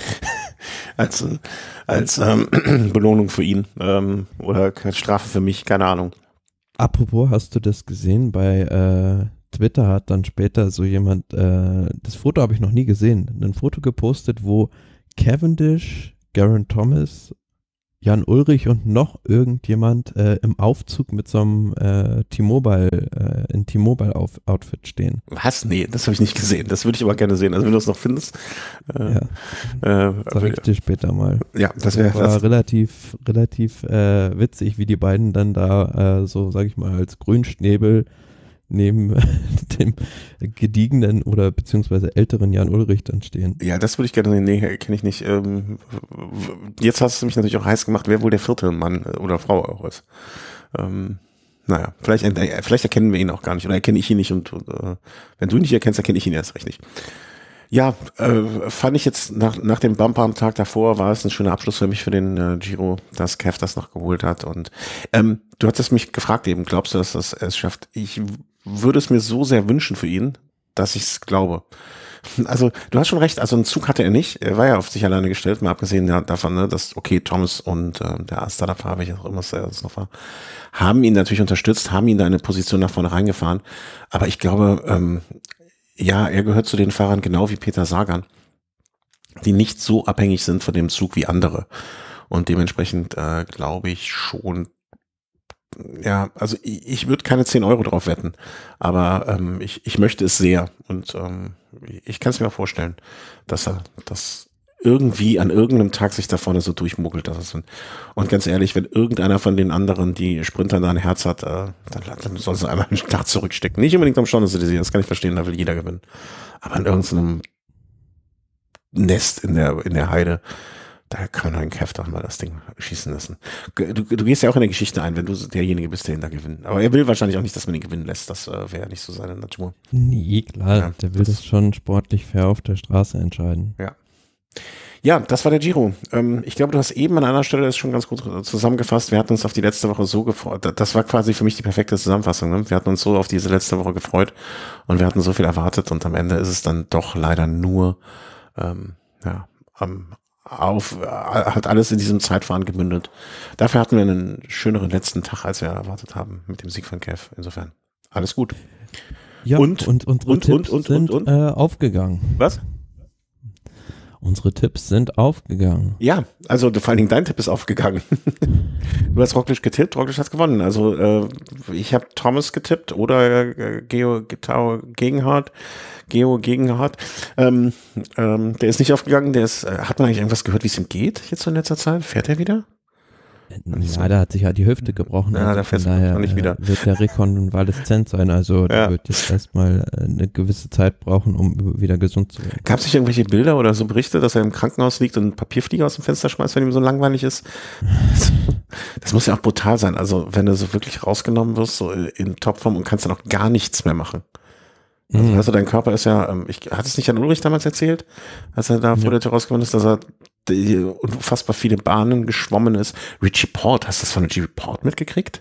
[laughs] als, äh, als ähm, [clears throat] Belohnung für ihn ähm, oder Strafe für mich, keine Ahnung. Apropos, hast du das gesehen? Bei äh, Twitter hat dann später so jemand, äh, das Foto habe ich noch nie gesehen, ein Foto gepostet, wo Cavendish, Garen Thomas Jan Ulrich und noch irgendjemand äh, im Aufzug mit so einem äh, T-Mobile, äh, in T-Mobile-Outfit stehen. Was? Nee, das habe ich nicht gesehen. Das würde ich aber gerne sehen. Also wenn du es noch findest. Äh, ja. Äh, sag ich äh, dir später mal. Ja, das wäre also, war relativ, relativ äh, witzig, wie die beiden dann da so, sage ich mal, als Grünschnäbel neben [laughs] dem gediegenen oder beziehungsweise älteren Jan Ulrich dann stehen. Ja, das würde ich gerne sehen. Nee, kenne ich nicht. Ähm, jetzt hast du mich natürlich auch heiß gemacht, wer wohl der vierte Mann äh, oder Frau auch ist. Ähm, naja, vielleicht, äh, vielleicht erkennen wir ihn auch gar nicht oder erkenne ich ihn nicht und äh, wenn du ihn nicht erkennst, erkenne ich ihn erst recht nicht. Ja, äh, fand ich jetzt nach, nach dem Bumper am Tag davor, war es ein schöner Abschluss für mich für den äh, Giro, dass Kev das noch geholt hat. Und ähm, du hattest mich gefragt eben, glaubst du, dass das es schafft? Ich würde es mir so sehr wünschen für ihn, dass ich es glaube. Also, du hast schon recht, also einen Zug hatte er nicht. Er war ja auf sich alleine gestellt, mal abgesehen davon, ne, dass, okay, Thomas und äh, der Astadafar, welcher auch immer es noch war, haben ihn natürlich unterstützt, haben ihn da eine Position nach vorne reingefahren. Aber ich glaube, ähm, ja, er gehört zu den Fahrern genau wie Peter Sagan, die nicht so abhängig sind von dem Zug wie andere. Und dementsprechend äh, glaube ich schon, ja, also ich, ich würde keine 10 Euro drauf wetten, aber ähm, ich, ich möchte es sehr und ähm, ich kann es mir vorstellen, dass er das irgendwie an irgendeinem Tag sich da vorne so durchmuggelt. Dass es, und ganz ehrlich, wenn irgendeiner von den anderen, die Sprinter, da ein Herz hat, äh, dann, dann soll sie einmal einen Tag zurückstecken. Nicht unbedingt am Chance, das kann ich verstehen, da will jeder gewinnen. Aber in irgendeinem Nest in der, in der Heide, da kann ein Kräft doch mal das Ding schießen lassen. Du, du, gehst ja auch in der Geschichte ein, wenn du derjenige bist, der ihn da gewinnt. Aber er will wahrscheinlich auch nicht, dass man ihn gewinnen lässt. Das äh, wäre nicht so seine Natur. Nee, klar. Ja, der will das, das schon sportlich fair auf der Straße entscheiden. Ja. Ja, das war der Giro. Ähm, ich glaube, du hast eben an einer Stelle das schon ganz gut äh, zusammengefasst. Wir hatten uns auf die letzte Woche so gefreut. Das war quasi für mich die perfekte Zusammenfassung. Ne? Wir hatten uns so auf diese letzte Woche gefreut und wir hatten so viel erwartet und am Ende ist es dann doch leider nur ähm, ja, am auf, äh, hat alles in diesem Zeitfahren gemündet. Dafür hatten wir einen schöneren letzten Tag, als wir erwartet haben, mit dem Sieg von Kev. Insofern, alles gut. Ja, und, und, und, und, Tipps und, und, sind und, und? Äh, aufgegangen. Was? Unsere Tipps sind aufgegangen. Ja, also vor allen Dingen dein Tipp ist aufgegangen. [laughs] du hast Rocklisch getippt, Rocklisch hat gewonnen. Also äh, ich habe Thomas getippt oder äh, Geo Gitao Gegenhardt. Geo Gegenhardt. Ähm, ähm, der ist nicht aufgegangen. Der ist, äh, hat man eigentlich irgendwas gehört, wie es ihm geht jetzt in letzter Zeit? Fährt er wieder? Ja, da hat sich ja die Hüfte gebrochen. Ja, also da fährt daher nicht äh, wieder. wird der rekonvaleszent sein. Also der wird jetzt erstmal äh, eine gewisse Zeit brauchen, um wieder gesund zu werden. Gab es nicht irgendwelche Bilder oder so Berichte, dass er im Krankenhaus liegt und einen Papierflieger aus dem Fenster schmeißt, wenn ihm so langweilig ist? Das, [laughs] das muss ja auch brutal sein. Also wenn du so wirklich rausgenommen wirst, so in Topform und kannst dann auch gar nichts mehr machen. Also, also dein Körper ist ja, ähm, ich hatte es nicht an Ulrich damals erzählt, als er da vor der Tür rausgekommen ist, dass er unfassbar viele Bahnen geschwommen ist. Richie Port, hast du das von Richie Port mitgekriegt?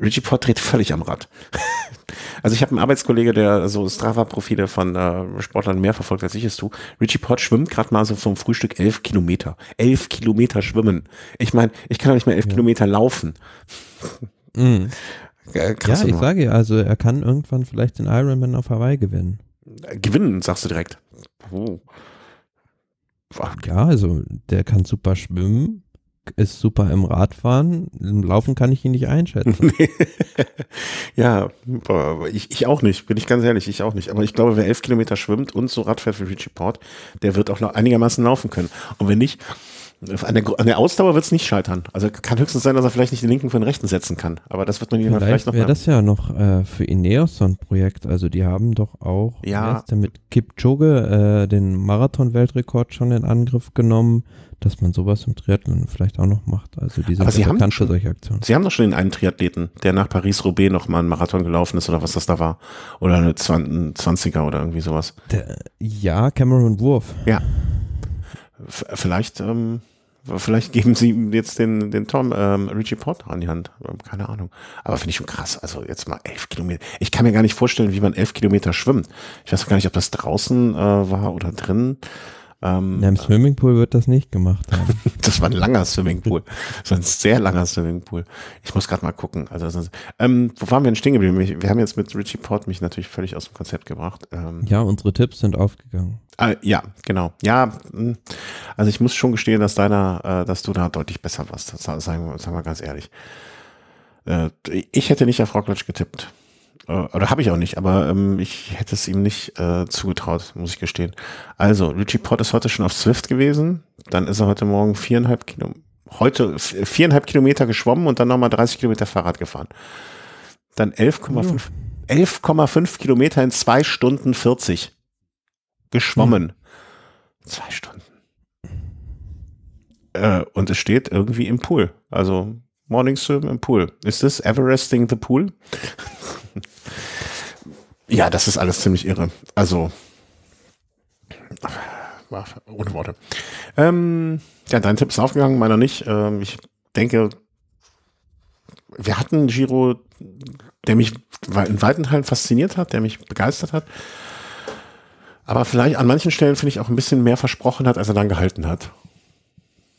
Richie Port dreht völlig am Rad. [laughs] also ich habe einen Arbeitskollege, der so Strava-Profile von äh, Sportlern mehr verfolgt, als ich es tue. Richie Port schwimmt gerade mal so vom Frühstück elf Kilometer. Elf Kilometer schwimmen. Ich meine, ich kann doch nicht mehr elf ja. Kilometer laufen. Mhm. Äh, krass, ja, ich sage ja, also er kann irgendwann vielleicht den Ironman auf Hawaii gewinnen. Äh, gewinnen, sagst du direkt. Oh. Ja, also der kann super schwimmen, ist super im Radfahren. Im Laufen kann ich ihn nicht einschätzen. [laughs] ja, ich, ich, auch nicht, bin ich ganz ehrlich, ich auch nicht. Aber ich glaube, wer elf Kilometer schwimmt und so Radfährt fährt wie Richie Port, der wird auch noch einigermaßen laufen können. Und wenn nicht, an der, an der Ausdauer wird es nicht scheitern. Also kann höchstens sein, dass er vielleicht nicht den linken für den rechten setzen kann. Aber das wird man vielleicht, vielleicht noch. Wäre das ja noch äh, für Ineos so ein Projekt. Also die haben doch auch ja. mit Kipchoge äh, den Marathon-Weltrekord schon in Angriff genommen, dass man sowas im Triathlon vielleicht auch noch macht. Also diese sie haben schon, solche Aktionen. Sie haben doch schon den einen Triathleten, der nach Paris-Roubaix nochmal einen Marathon gelaufen ist oder was das da war. Oder eine 20, er oder irgendwie sowas. Der, ja, Cameron Wurf. Ja. V vielleicht. Ähm Vielleicht geben sie ihm jetzt den, den Tom ähm, Richie Porter an die Hand. Ähm, keine Ahnung. Aber finde ich schon krass. Also jetzt mal elf Kilometer. Ich kann mir gar nicht vorstellen, wie man elf Kilometer schwimmt. Ich weiß gar nicht, ob das draußen äh, war oder drin. Ähm, ja, Im Swimmingpool wird das nicht gemacht haben. [laughs] das war ein langer Swimmingpool. Das war ein sehr langer Swimmingpool. Ich muss gerade mal gucken. Also, sonst, ähm, wo waren wir denn stehen geblieben? Wir haben jetzt mit Richie Port mich natürlich völlig aus dem Konzept gebracht. Ähm, ja, unsere Tipps sind aufgegangen. Ah, ja, genau. Ja, hm. also ich muss schon gestehen, dass deiner, äh, dass du da deutlich besser warst. Sagen wir, sagen wir ganz ehrlich. Äh, ich hätte nicht auf Rockledge getippt. Äh, oder habe ich auch nicht, aber ähm, ich hätte es ihm nicht äh, zugetraut, muss ich gestehen. Also, Richie Port ist heute schon auf Swift gewesen, dann ist er heute Morgen viereinhalb Kilometer, heute viereinhalb Kilometer geschwommen und dann nochmal 30 Kilometer Fahrrad gefahren. Dann 11,5 11,5 Kilometer in zwei Stunden 40 geschwommen. Hm. Zwei Stunden. Äh, und es steht irgendwie im Pool. Also Morning Swim im Pool. Ist das Everesting the Pool? [laughs] [laughs] ja, das ist alles ziemlich irre. Also, ah, ohne Worte. Ähm, ja, dein Tipp ist aufgegangen, meiner nicht. Ähm, ich denke, wir hatten Giro, der mich in weiten Teilen fasziniert hat, der mich begeistert hat. Aber vielleicht an manchen Stellen finde ich auch ein bisschen mehr versprochen hat, als er dann gehalten hat.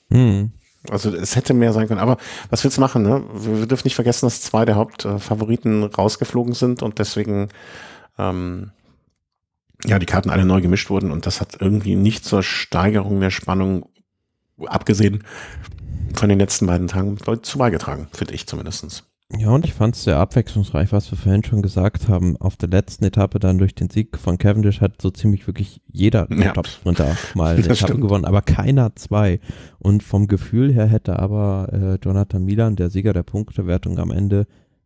Hm. Also es hätte mehr sein können. Aber was willst du machen? Ne? Wir dürfen nicht vergessen, dass zwei der Hauptfavoriten rausgeflogen sind und deswegen ähm, ja die Karten alle neu gemischt wurden und das hat irgendwie nicht zur Steigerung der Spannung, abgesehen von den letzten beiden Tagen, zu beigetragen, finde ich zumindestens. Ja, und ich fand es sehr abwechslungsreich, was wir vorhin schon gesagt haben. Auf der letzten Etappe dann durch den Sieg von Cavendish hat so ziemlich wirklich jeder ja. Top-Sprinter [laughs] mal eine Etappe gewonnen, aber keiner zwei. Und vom Gefühl her hätte aber äh, Jonathan Milan, der Sieger der Punktewertung am Ende,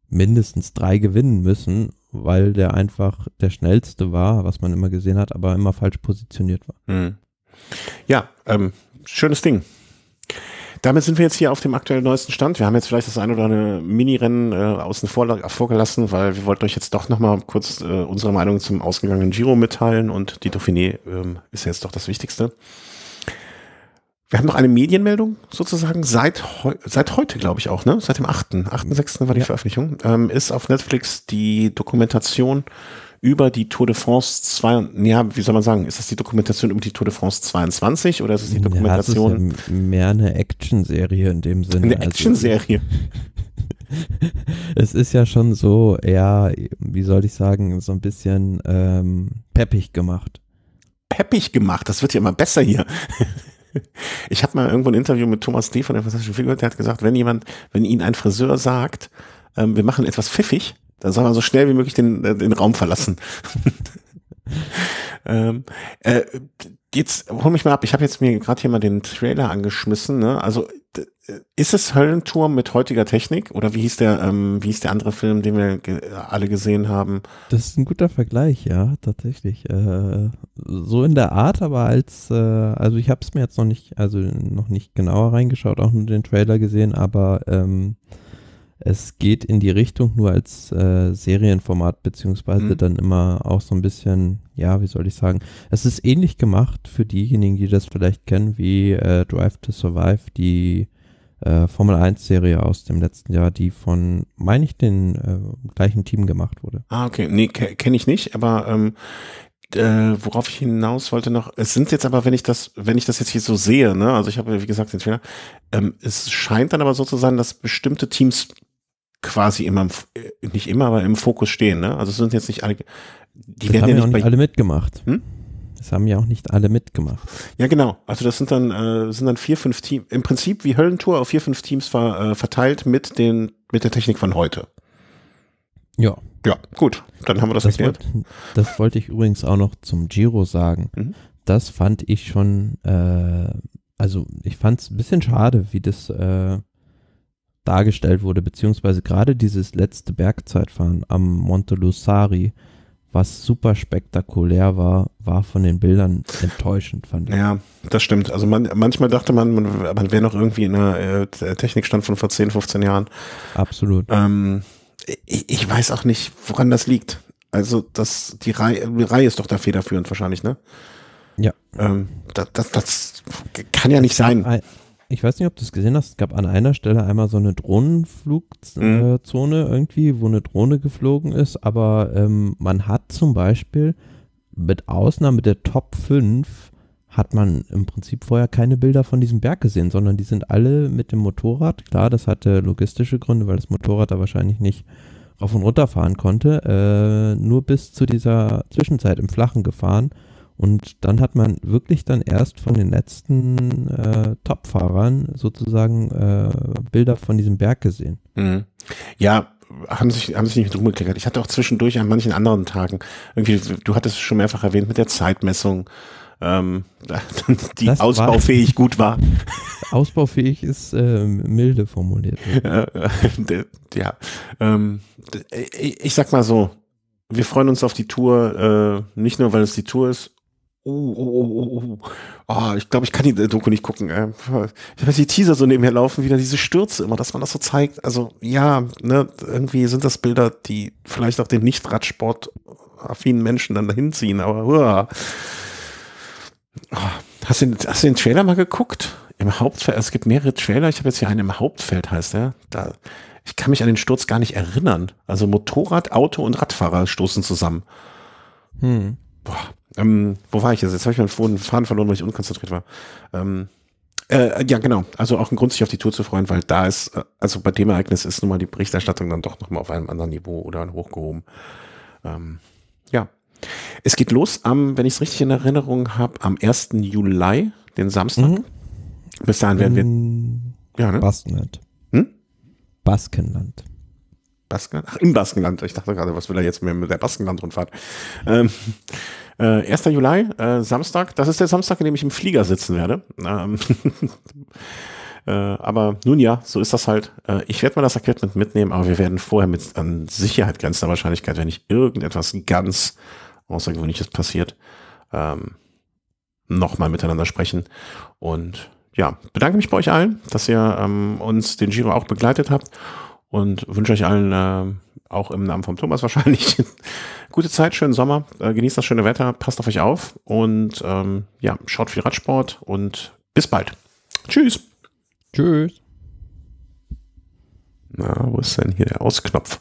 mindestens drei gewinnen müssen, weil der einfach der schnellste war, was man immer gesehen hat, aber immer falsch positioniert war. Mhm. Ja, ähm, schönes Ding. Damit sind wir jetzt hier auf dem aktuell neuesten Stand. Wir haben jetzt vielleicht das ein oder andere Mini-Rennen äh, außen vor, vorgelassen, weil wir wollten euch jetzt doch nochmal kurz äh, unsere Meinung zum ausgegangenen Giro mitteilen und die Dauphiné ähm, ist jetzt doch das Wichtigste. Wir haben noch eine Medienmeldung sozusagen seit, heu seit heute, glaube ich auch, ne? seit dem 8. 8.6. war die ja. Veröffentlichung. Ähm, ist auf Netflix die Dokumentation über die Tour de France 2, ja, wie soll man sagen, ist das die Dokumentation über die Tour de France 22 oder ist es die Dokumentation? Ja, das ist ja mehr eine Action-Serie in dem Sinne. Eine also Action-Serie. [laughs] es ist ja schon so eher, wie soll ich sagen, so ein bisschen ähm, peppig gemacht. Peppig gemacht, das wird ja immer besser hier. [laughs] Ich habe mal irgendwo ein Interview mit Thomas D. von der Fantastischen Figur, der hat gesagt, wenn jemand, wenn Ihnen ein Friseur sagt, ähm, wir machen etwas pfiffig, dann soll man so schnell wie möglich den, äh, den Raum verlassen. [laughs] ähm, äh, jetzt hol mich mal ab. Ich habe jetzt mir gerade hier mal den Trailer angeschmissen. Ne? Also äh, ist es Höllenturm mit heutiger Technik oder wie hieß der ähm, wie hieß der andere Film, den wir ge äh, alle gesehen haben? Das ist ein guter Vergleich, ja, tatsächlich. Äh, so in der Art, aber als äh, also ich habe es mir jetzt noch nicht also noch nicht genauer reingeschaut, auch nur den Trailer gesehen, aber ähm, es geht in die Richtung nur als äh, Serienformat, beziehungsweise mhm. dann immer auch so ein bisschen, ja, wie soll ich sagen, es ist ähnlich gemacht für diejenigen, die das vielleicht kennen, wie äh, Drive to Survive, die äh, Formel 1-Serie aus dem letzten Jahr, die von, meine ich, den äh, gleichen Team gemacht wurde. Ah, okay. Nee, kenne ich nicht, aber ähm äh, worauf ich hinaus wollte noch, es sind jetzt aber, wenn ich das, wenn ich das jetzt hier so sehe, ne, also ich habe, wie gesagt, den Fehler, ähm, es scheint dann aber so zu sein, dass bestimmte Teams quasi immer, im, äh, nicht immer, aber im Fokus stehen. Ne? Also es sind jetzt nicht alle, die das werden haben ja nicht, auch nicht alle mitgemacht. Hm? Das haben ja auch nicht alle mitgemacht. Ja, genau. Also das sind dann, äh, sind dann vier, fünf Teams. Im Prinzip wie Höllentour auf vier, fünf Teams war äh, verteilt mit, den, mit der Technik von heute. Ja. Ja, gut. Dann haben wir das, das erklärt. Wollt, das wollte ich übrigens auch noch zum Giro sagen. Mhm. Das fand ich schon, äh, also ich fand es ein bisschen schade, wie das äh, dargestellt wurde, beziehungsweise gerade dieses letzte Bergzeitfahren am Monte Lusari, was super spektakulär war, war von den Bildern enttäuschend, fand ich. Ja, das stimmt. Also man, manchmal dachte man, man, man wäre noch irgendwie in einer äh, Technikstand von vor 10, 15 Jahren. Absolut. Ähm, ich, ich, weiß auch nicht, woran das liegt. Also das, die, Reihe, die Reihe ist doch da federführend wahrscheinlich, ne? Ja. Ähm, das, das, das, kann ja nicht sein. Ein, ich weiß nicht, ob du es gesehen hast, es gab an einer Stelle einmal so eine Drohnenflugzone mhm. irgendwie, wo eine Drohne geflogen ist, aber ähm, man hat zum Beispiel mit Ausnahme der Top 5 hat man im Prinzip vorher keine Bilder von diesem Berg gesehen, sondern die sind alle mit dem Motorrad. Klar, das hatte logistische Gründe, weil das Motorrad da wahrscheinlich nicht rauf und runter fahren konnte, äh, nur bis zu dieser Zwischenzeit im Flachen gefahren und dann hat man wirklich dann erst von den letzten äh, Top-Fahrern sozusagen äh, Bilder von diesem Berg gesehen. Mhm. Ja, haben sich, haben sich nicht drum gekleckert. Ich hatte auch zwischendurch an manchen anderen Tagen, irgendwie, du hattest es schon mehrfach erwähnt mit der Zeitmessung, ähm, [laughs] die das ausbaufähig war, gut war. [laughs] Ausbaufähig ist äh, milde formuliert. [laughs] ja, ja ähm, äh, ich sag mal so, wir freuen uns auf die Tour, äh, nicht nur, weil es die Tour ist, Oh oh, oh, oh, oh, oh. Ah, oh, ich glaube, ich kann die Doku nicht gucken. Ey. Ich weiß, die Teaser so nebenher laufen, wieder diese Stürze immer, dass man das so zeigt. Also ja, ne, irgendwie sind das Bilder, die vielleicht auch den Nicht-Radsport affinen Menschen dann dahin ziehen, aber uah. Hast du, den, hast du den Trailer mal geguckt? Im Hauptfeld, also es gibt mehrere Trailer, ich habe jetzt hier einen im Hauptfeld, heißt der. Da, ich kann mich an den Sturz gar nicht erinnern. Also Motorrad, Auto und Radfahrer stoßen zusammen. Hm. Boah, ähm, wo war ich jetzt? Jetzt habe ich meinen Faden verloren, weil ich unkonzentriert war. Ähm, äh, ja, genau. Also auch ein Grund, sich auf die Tour zu freuen, weil da ist, äh, also bei dem Ereignis ist nun mal die Berichterstattung dann doch nochmal auf einem anderen Niveau oder hochgehoben. Ähm, ja. Es geht los am, wenn ich es richtig in Erinnerung habe, am 1. Juli, den Samstag. Mhm. Bis dahin werden in wir. Mm. Ja, ne? Baskenland. Hm? Baskenland. Baskenland? Ach, im Baskenland. Ich dachte gerade, was will er jetzt mit der Baskenland-Rundfahrt? Ähm, 1. Äh, Juli, äh, Samstag. Das ist der Samstag, in dem ich im Flieger sitzen werde. Ähm [laughs] äh, aber nun ja, so ist das halt. Äh, ich werde mal das Equipment mitnehmen, aber wir werden vorher mit an Sicherheit grenzender Wahrscheinlichkeit, wenn nicht irgendetwas ganz Außergewöhnliches passiert, ähm, nochmal miteinander sprechen. Und ja, bedanke mich bei euch allen, dass ihr ähm, uns den Giro auch begleitet habt und wünsche euch allen äh, auch im Namen vom Thomas wahrscheinlich. [laughs] Gute Zeit, schönen Sommer, äh, genießt das schöne Wetter, passt auf euch auf und ähm, ja, schaut viel Radsport und bis bald. Tschüss. Tschüss. Na, wo ist denn hier der Ausknopf?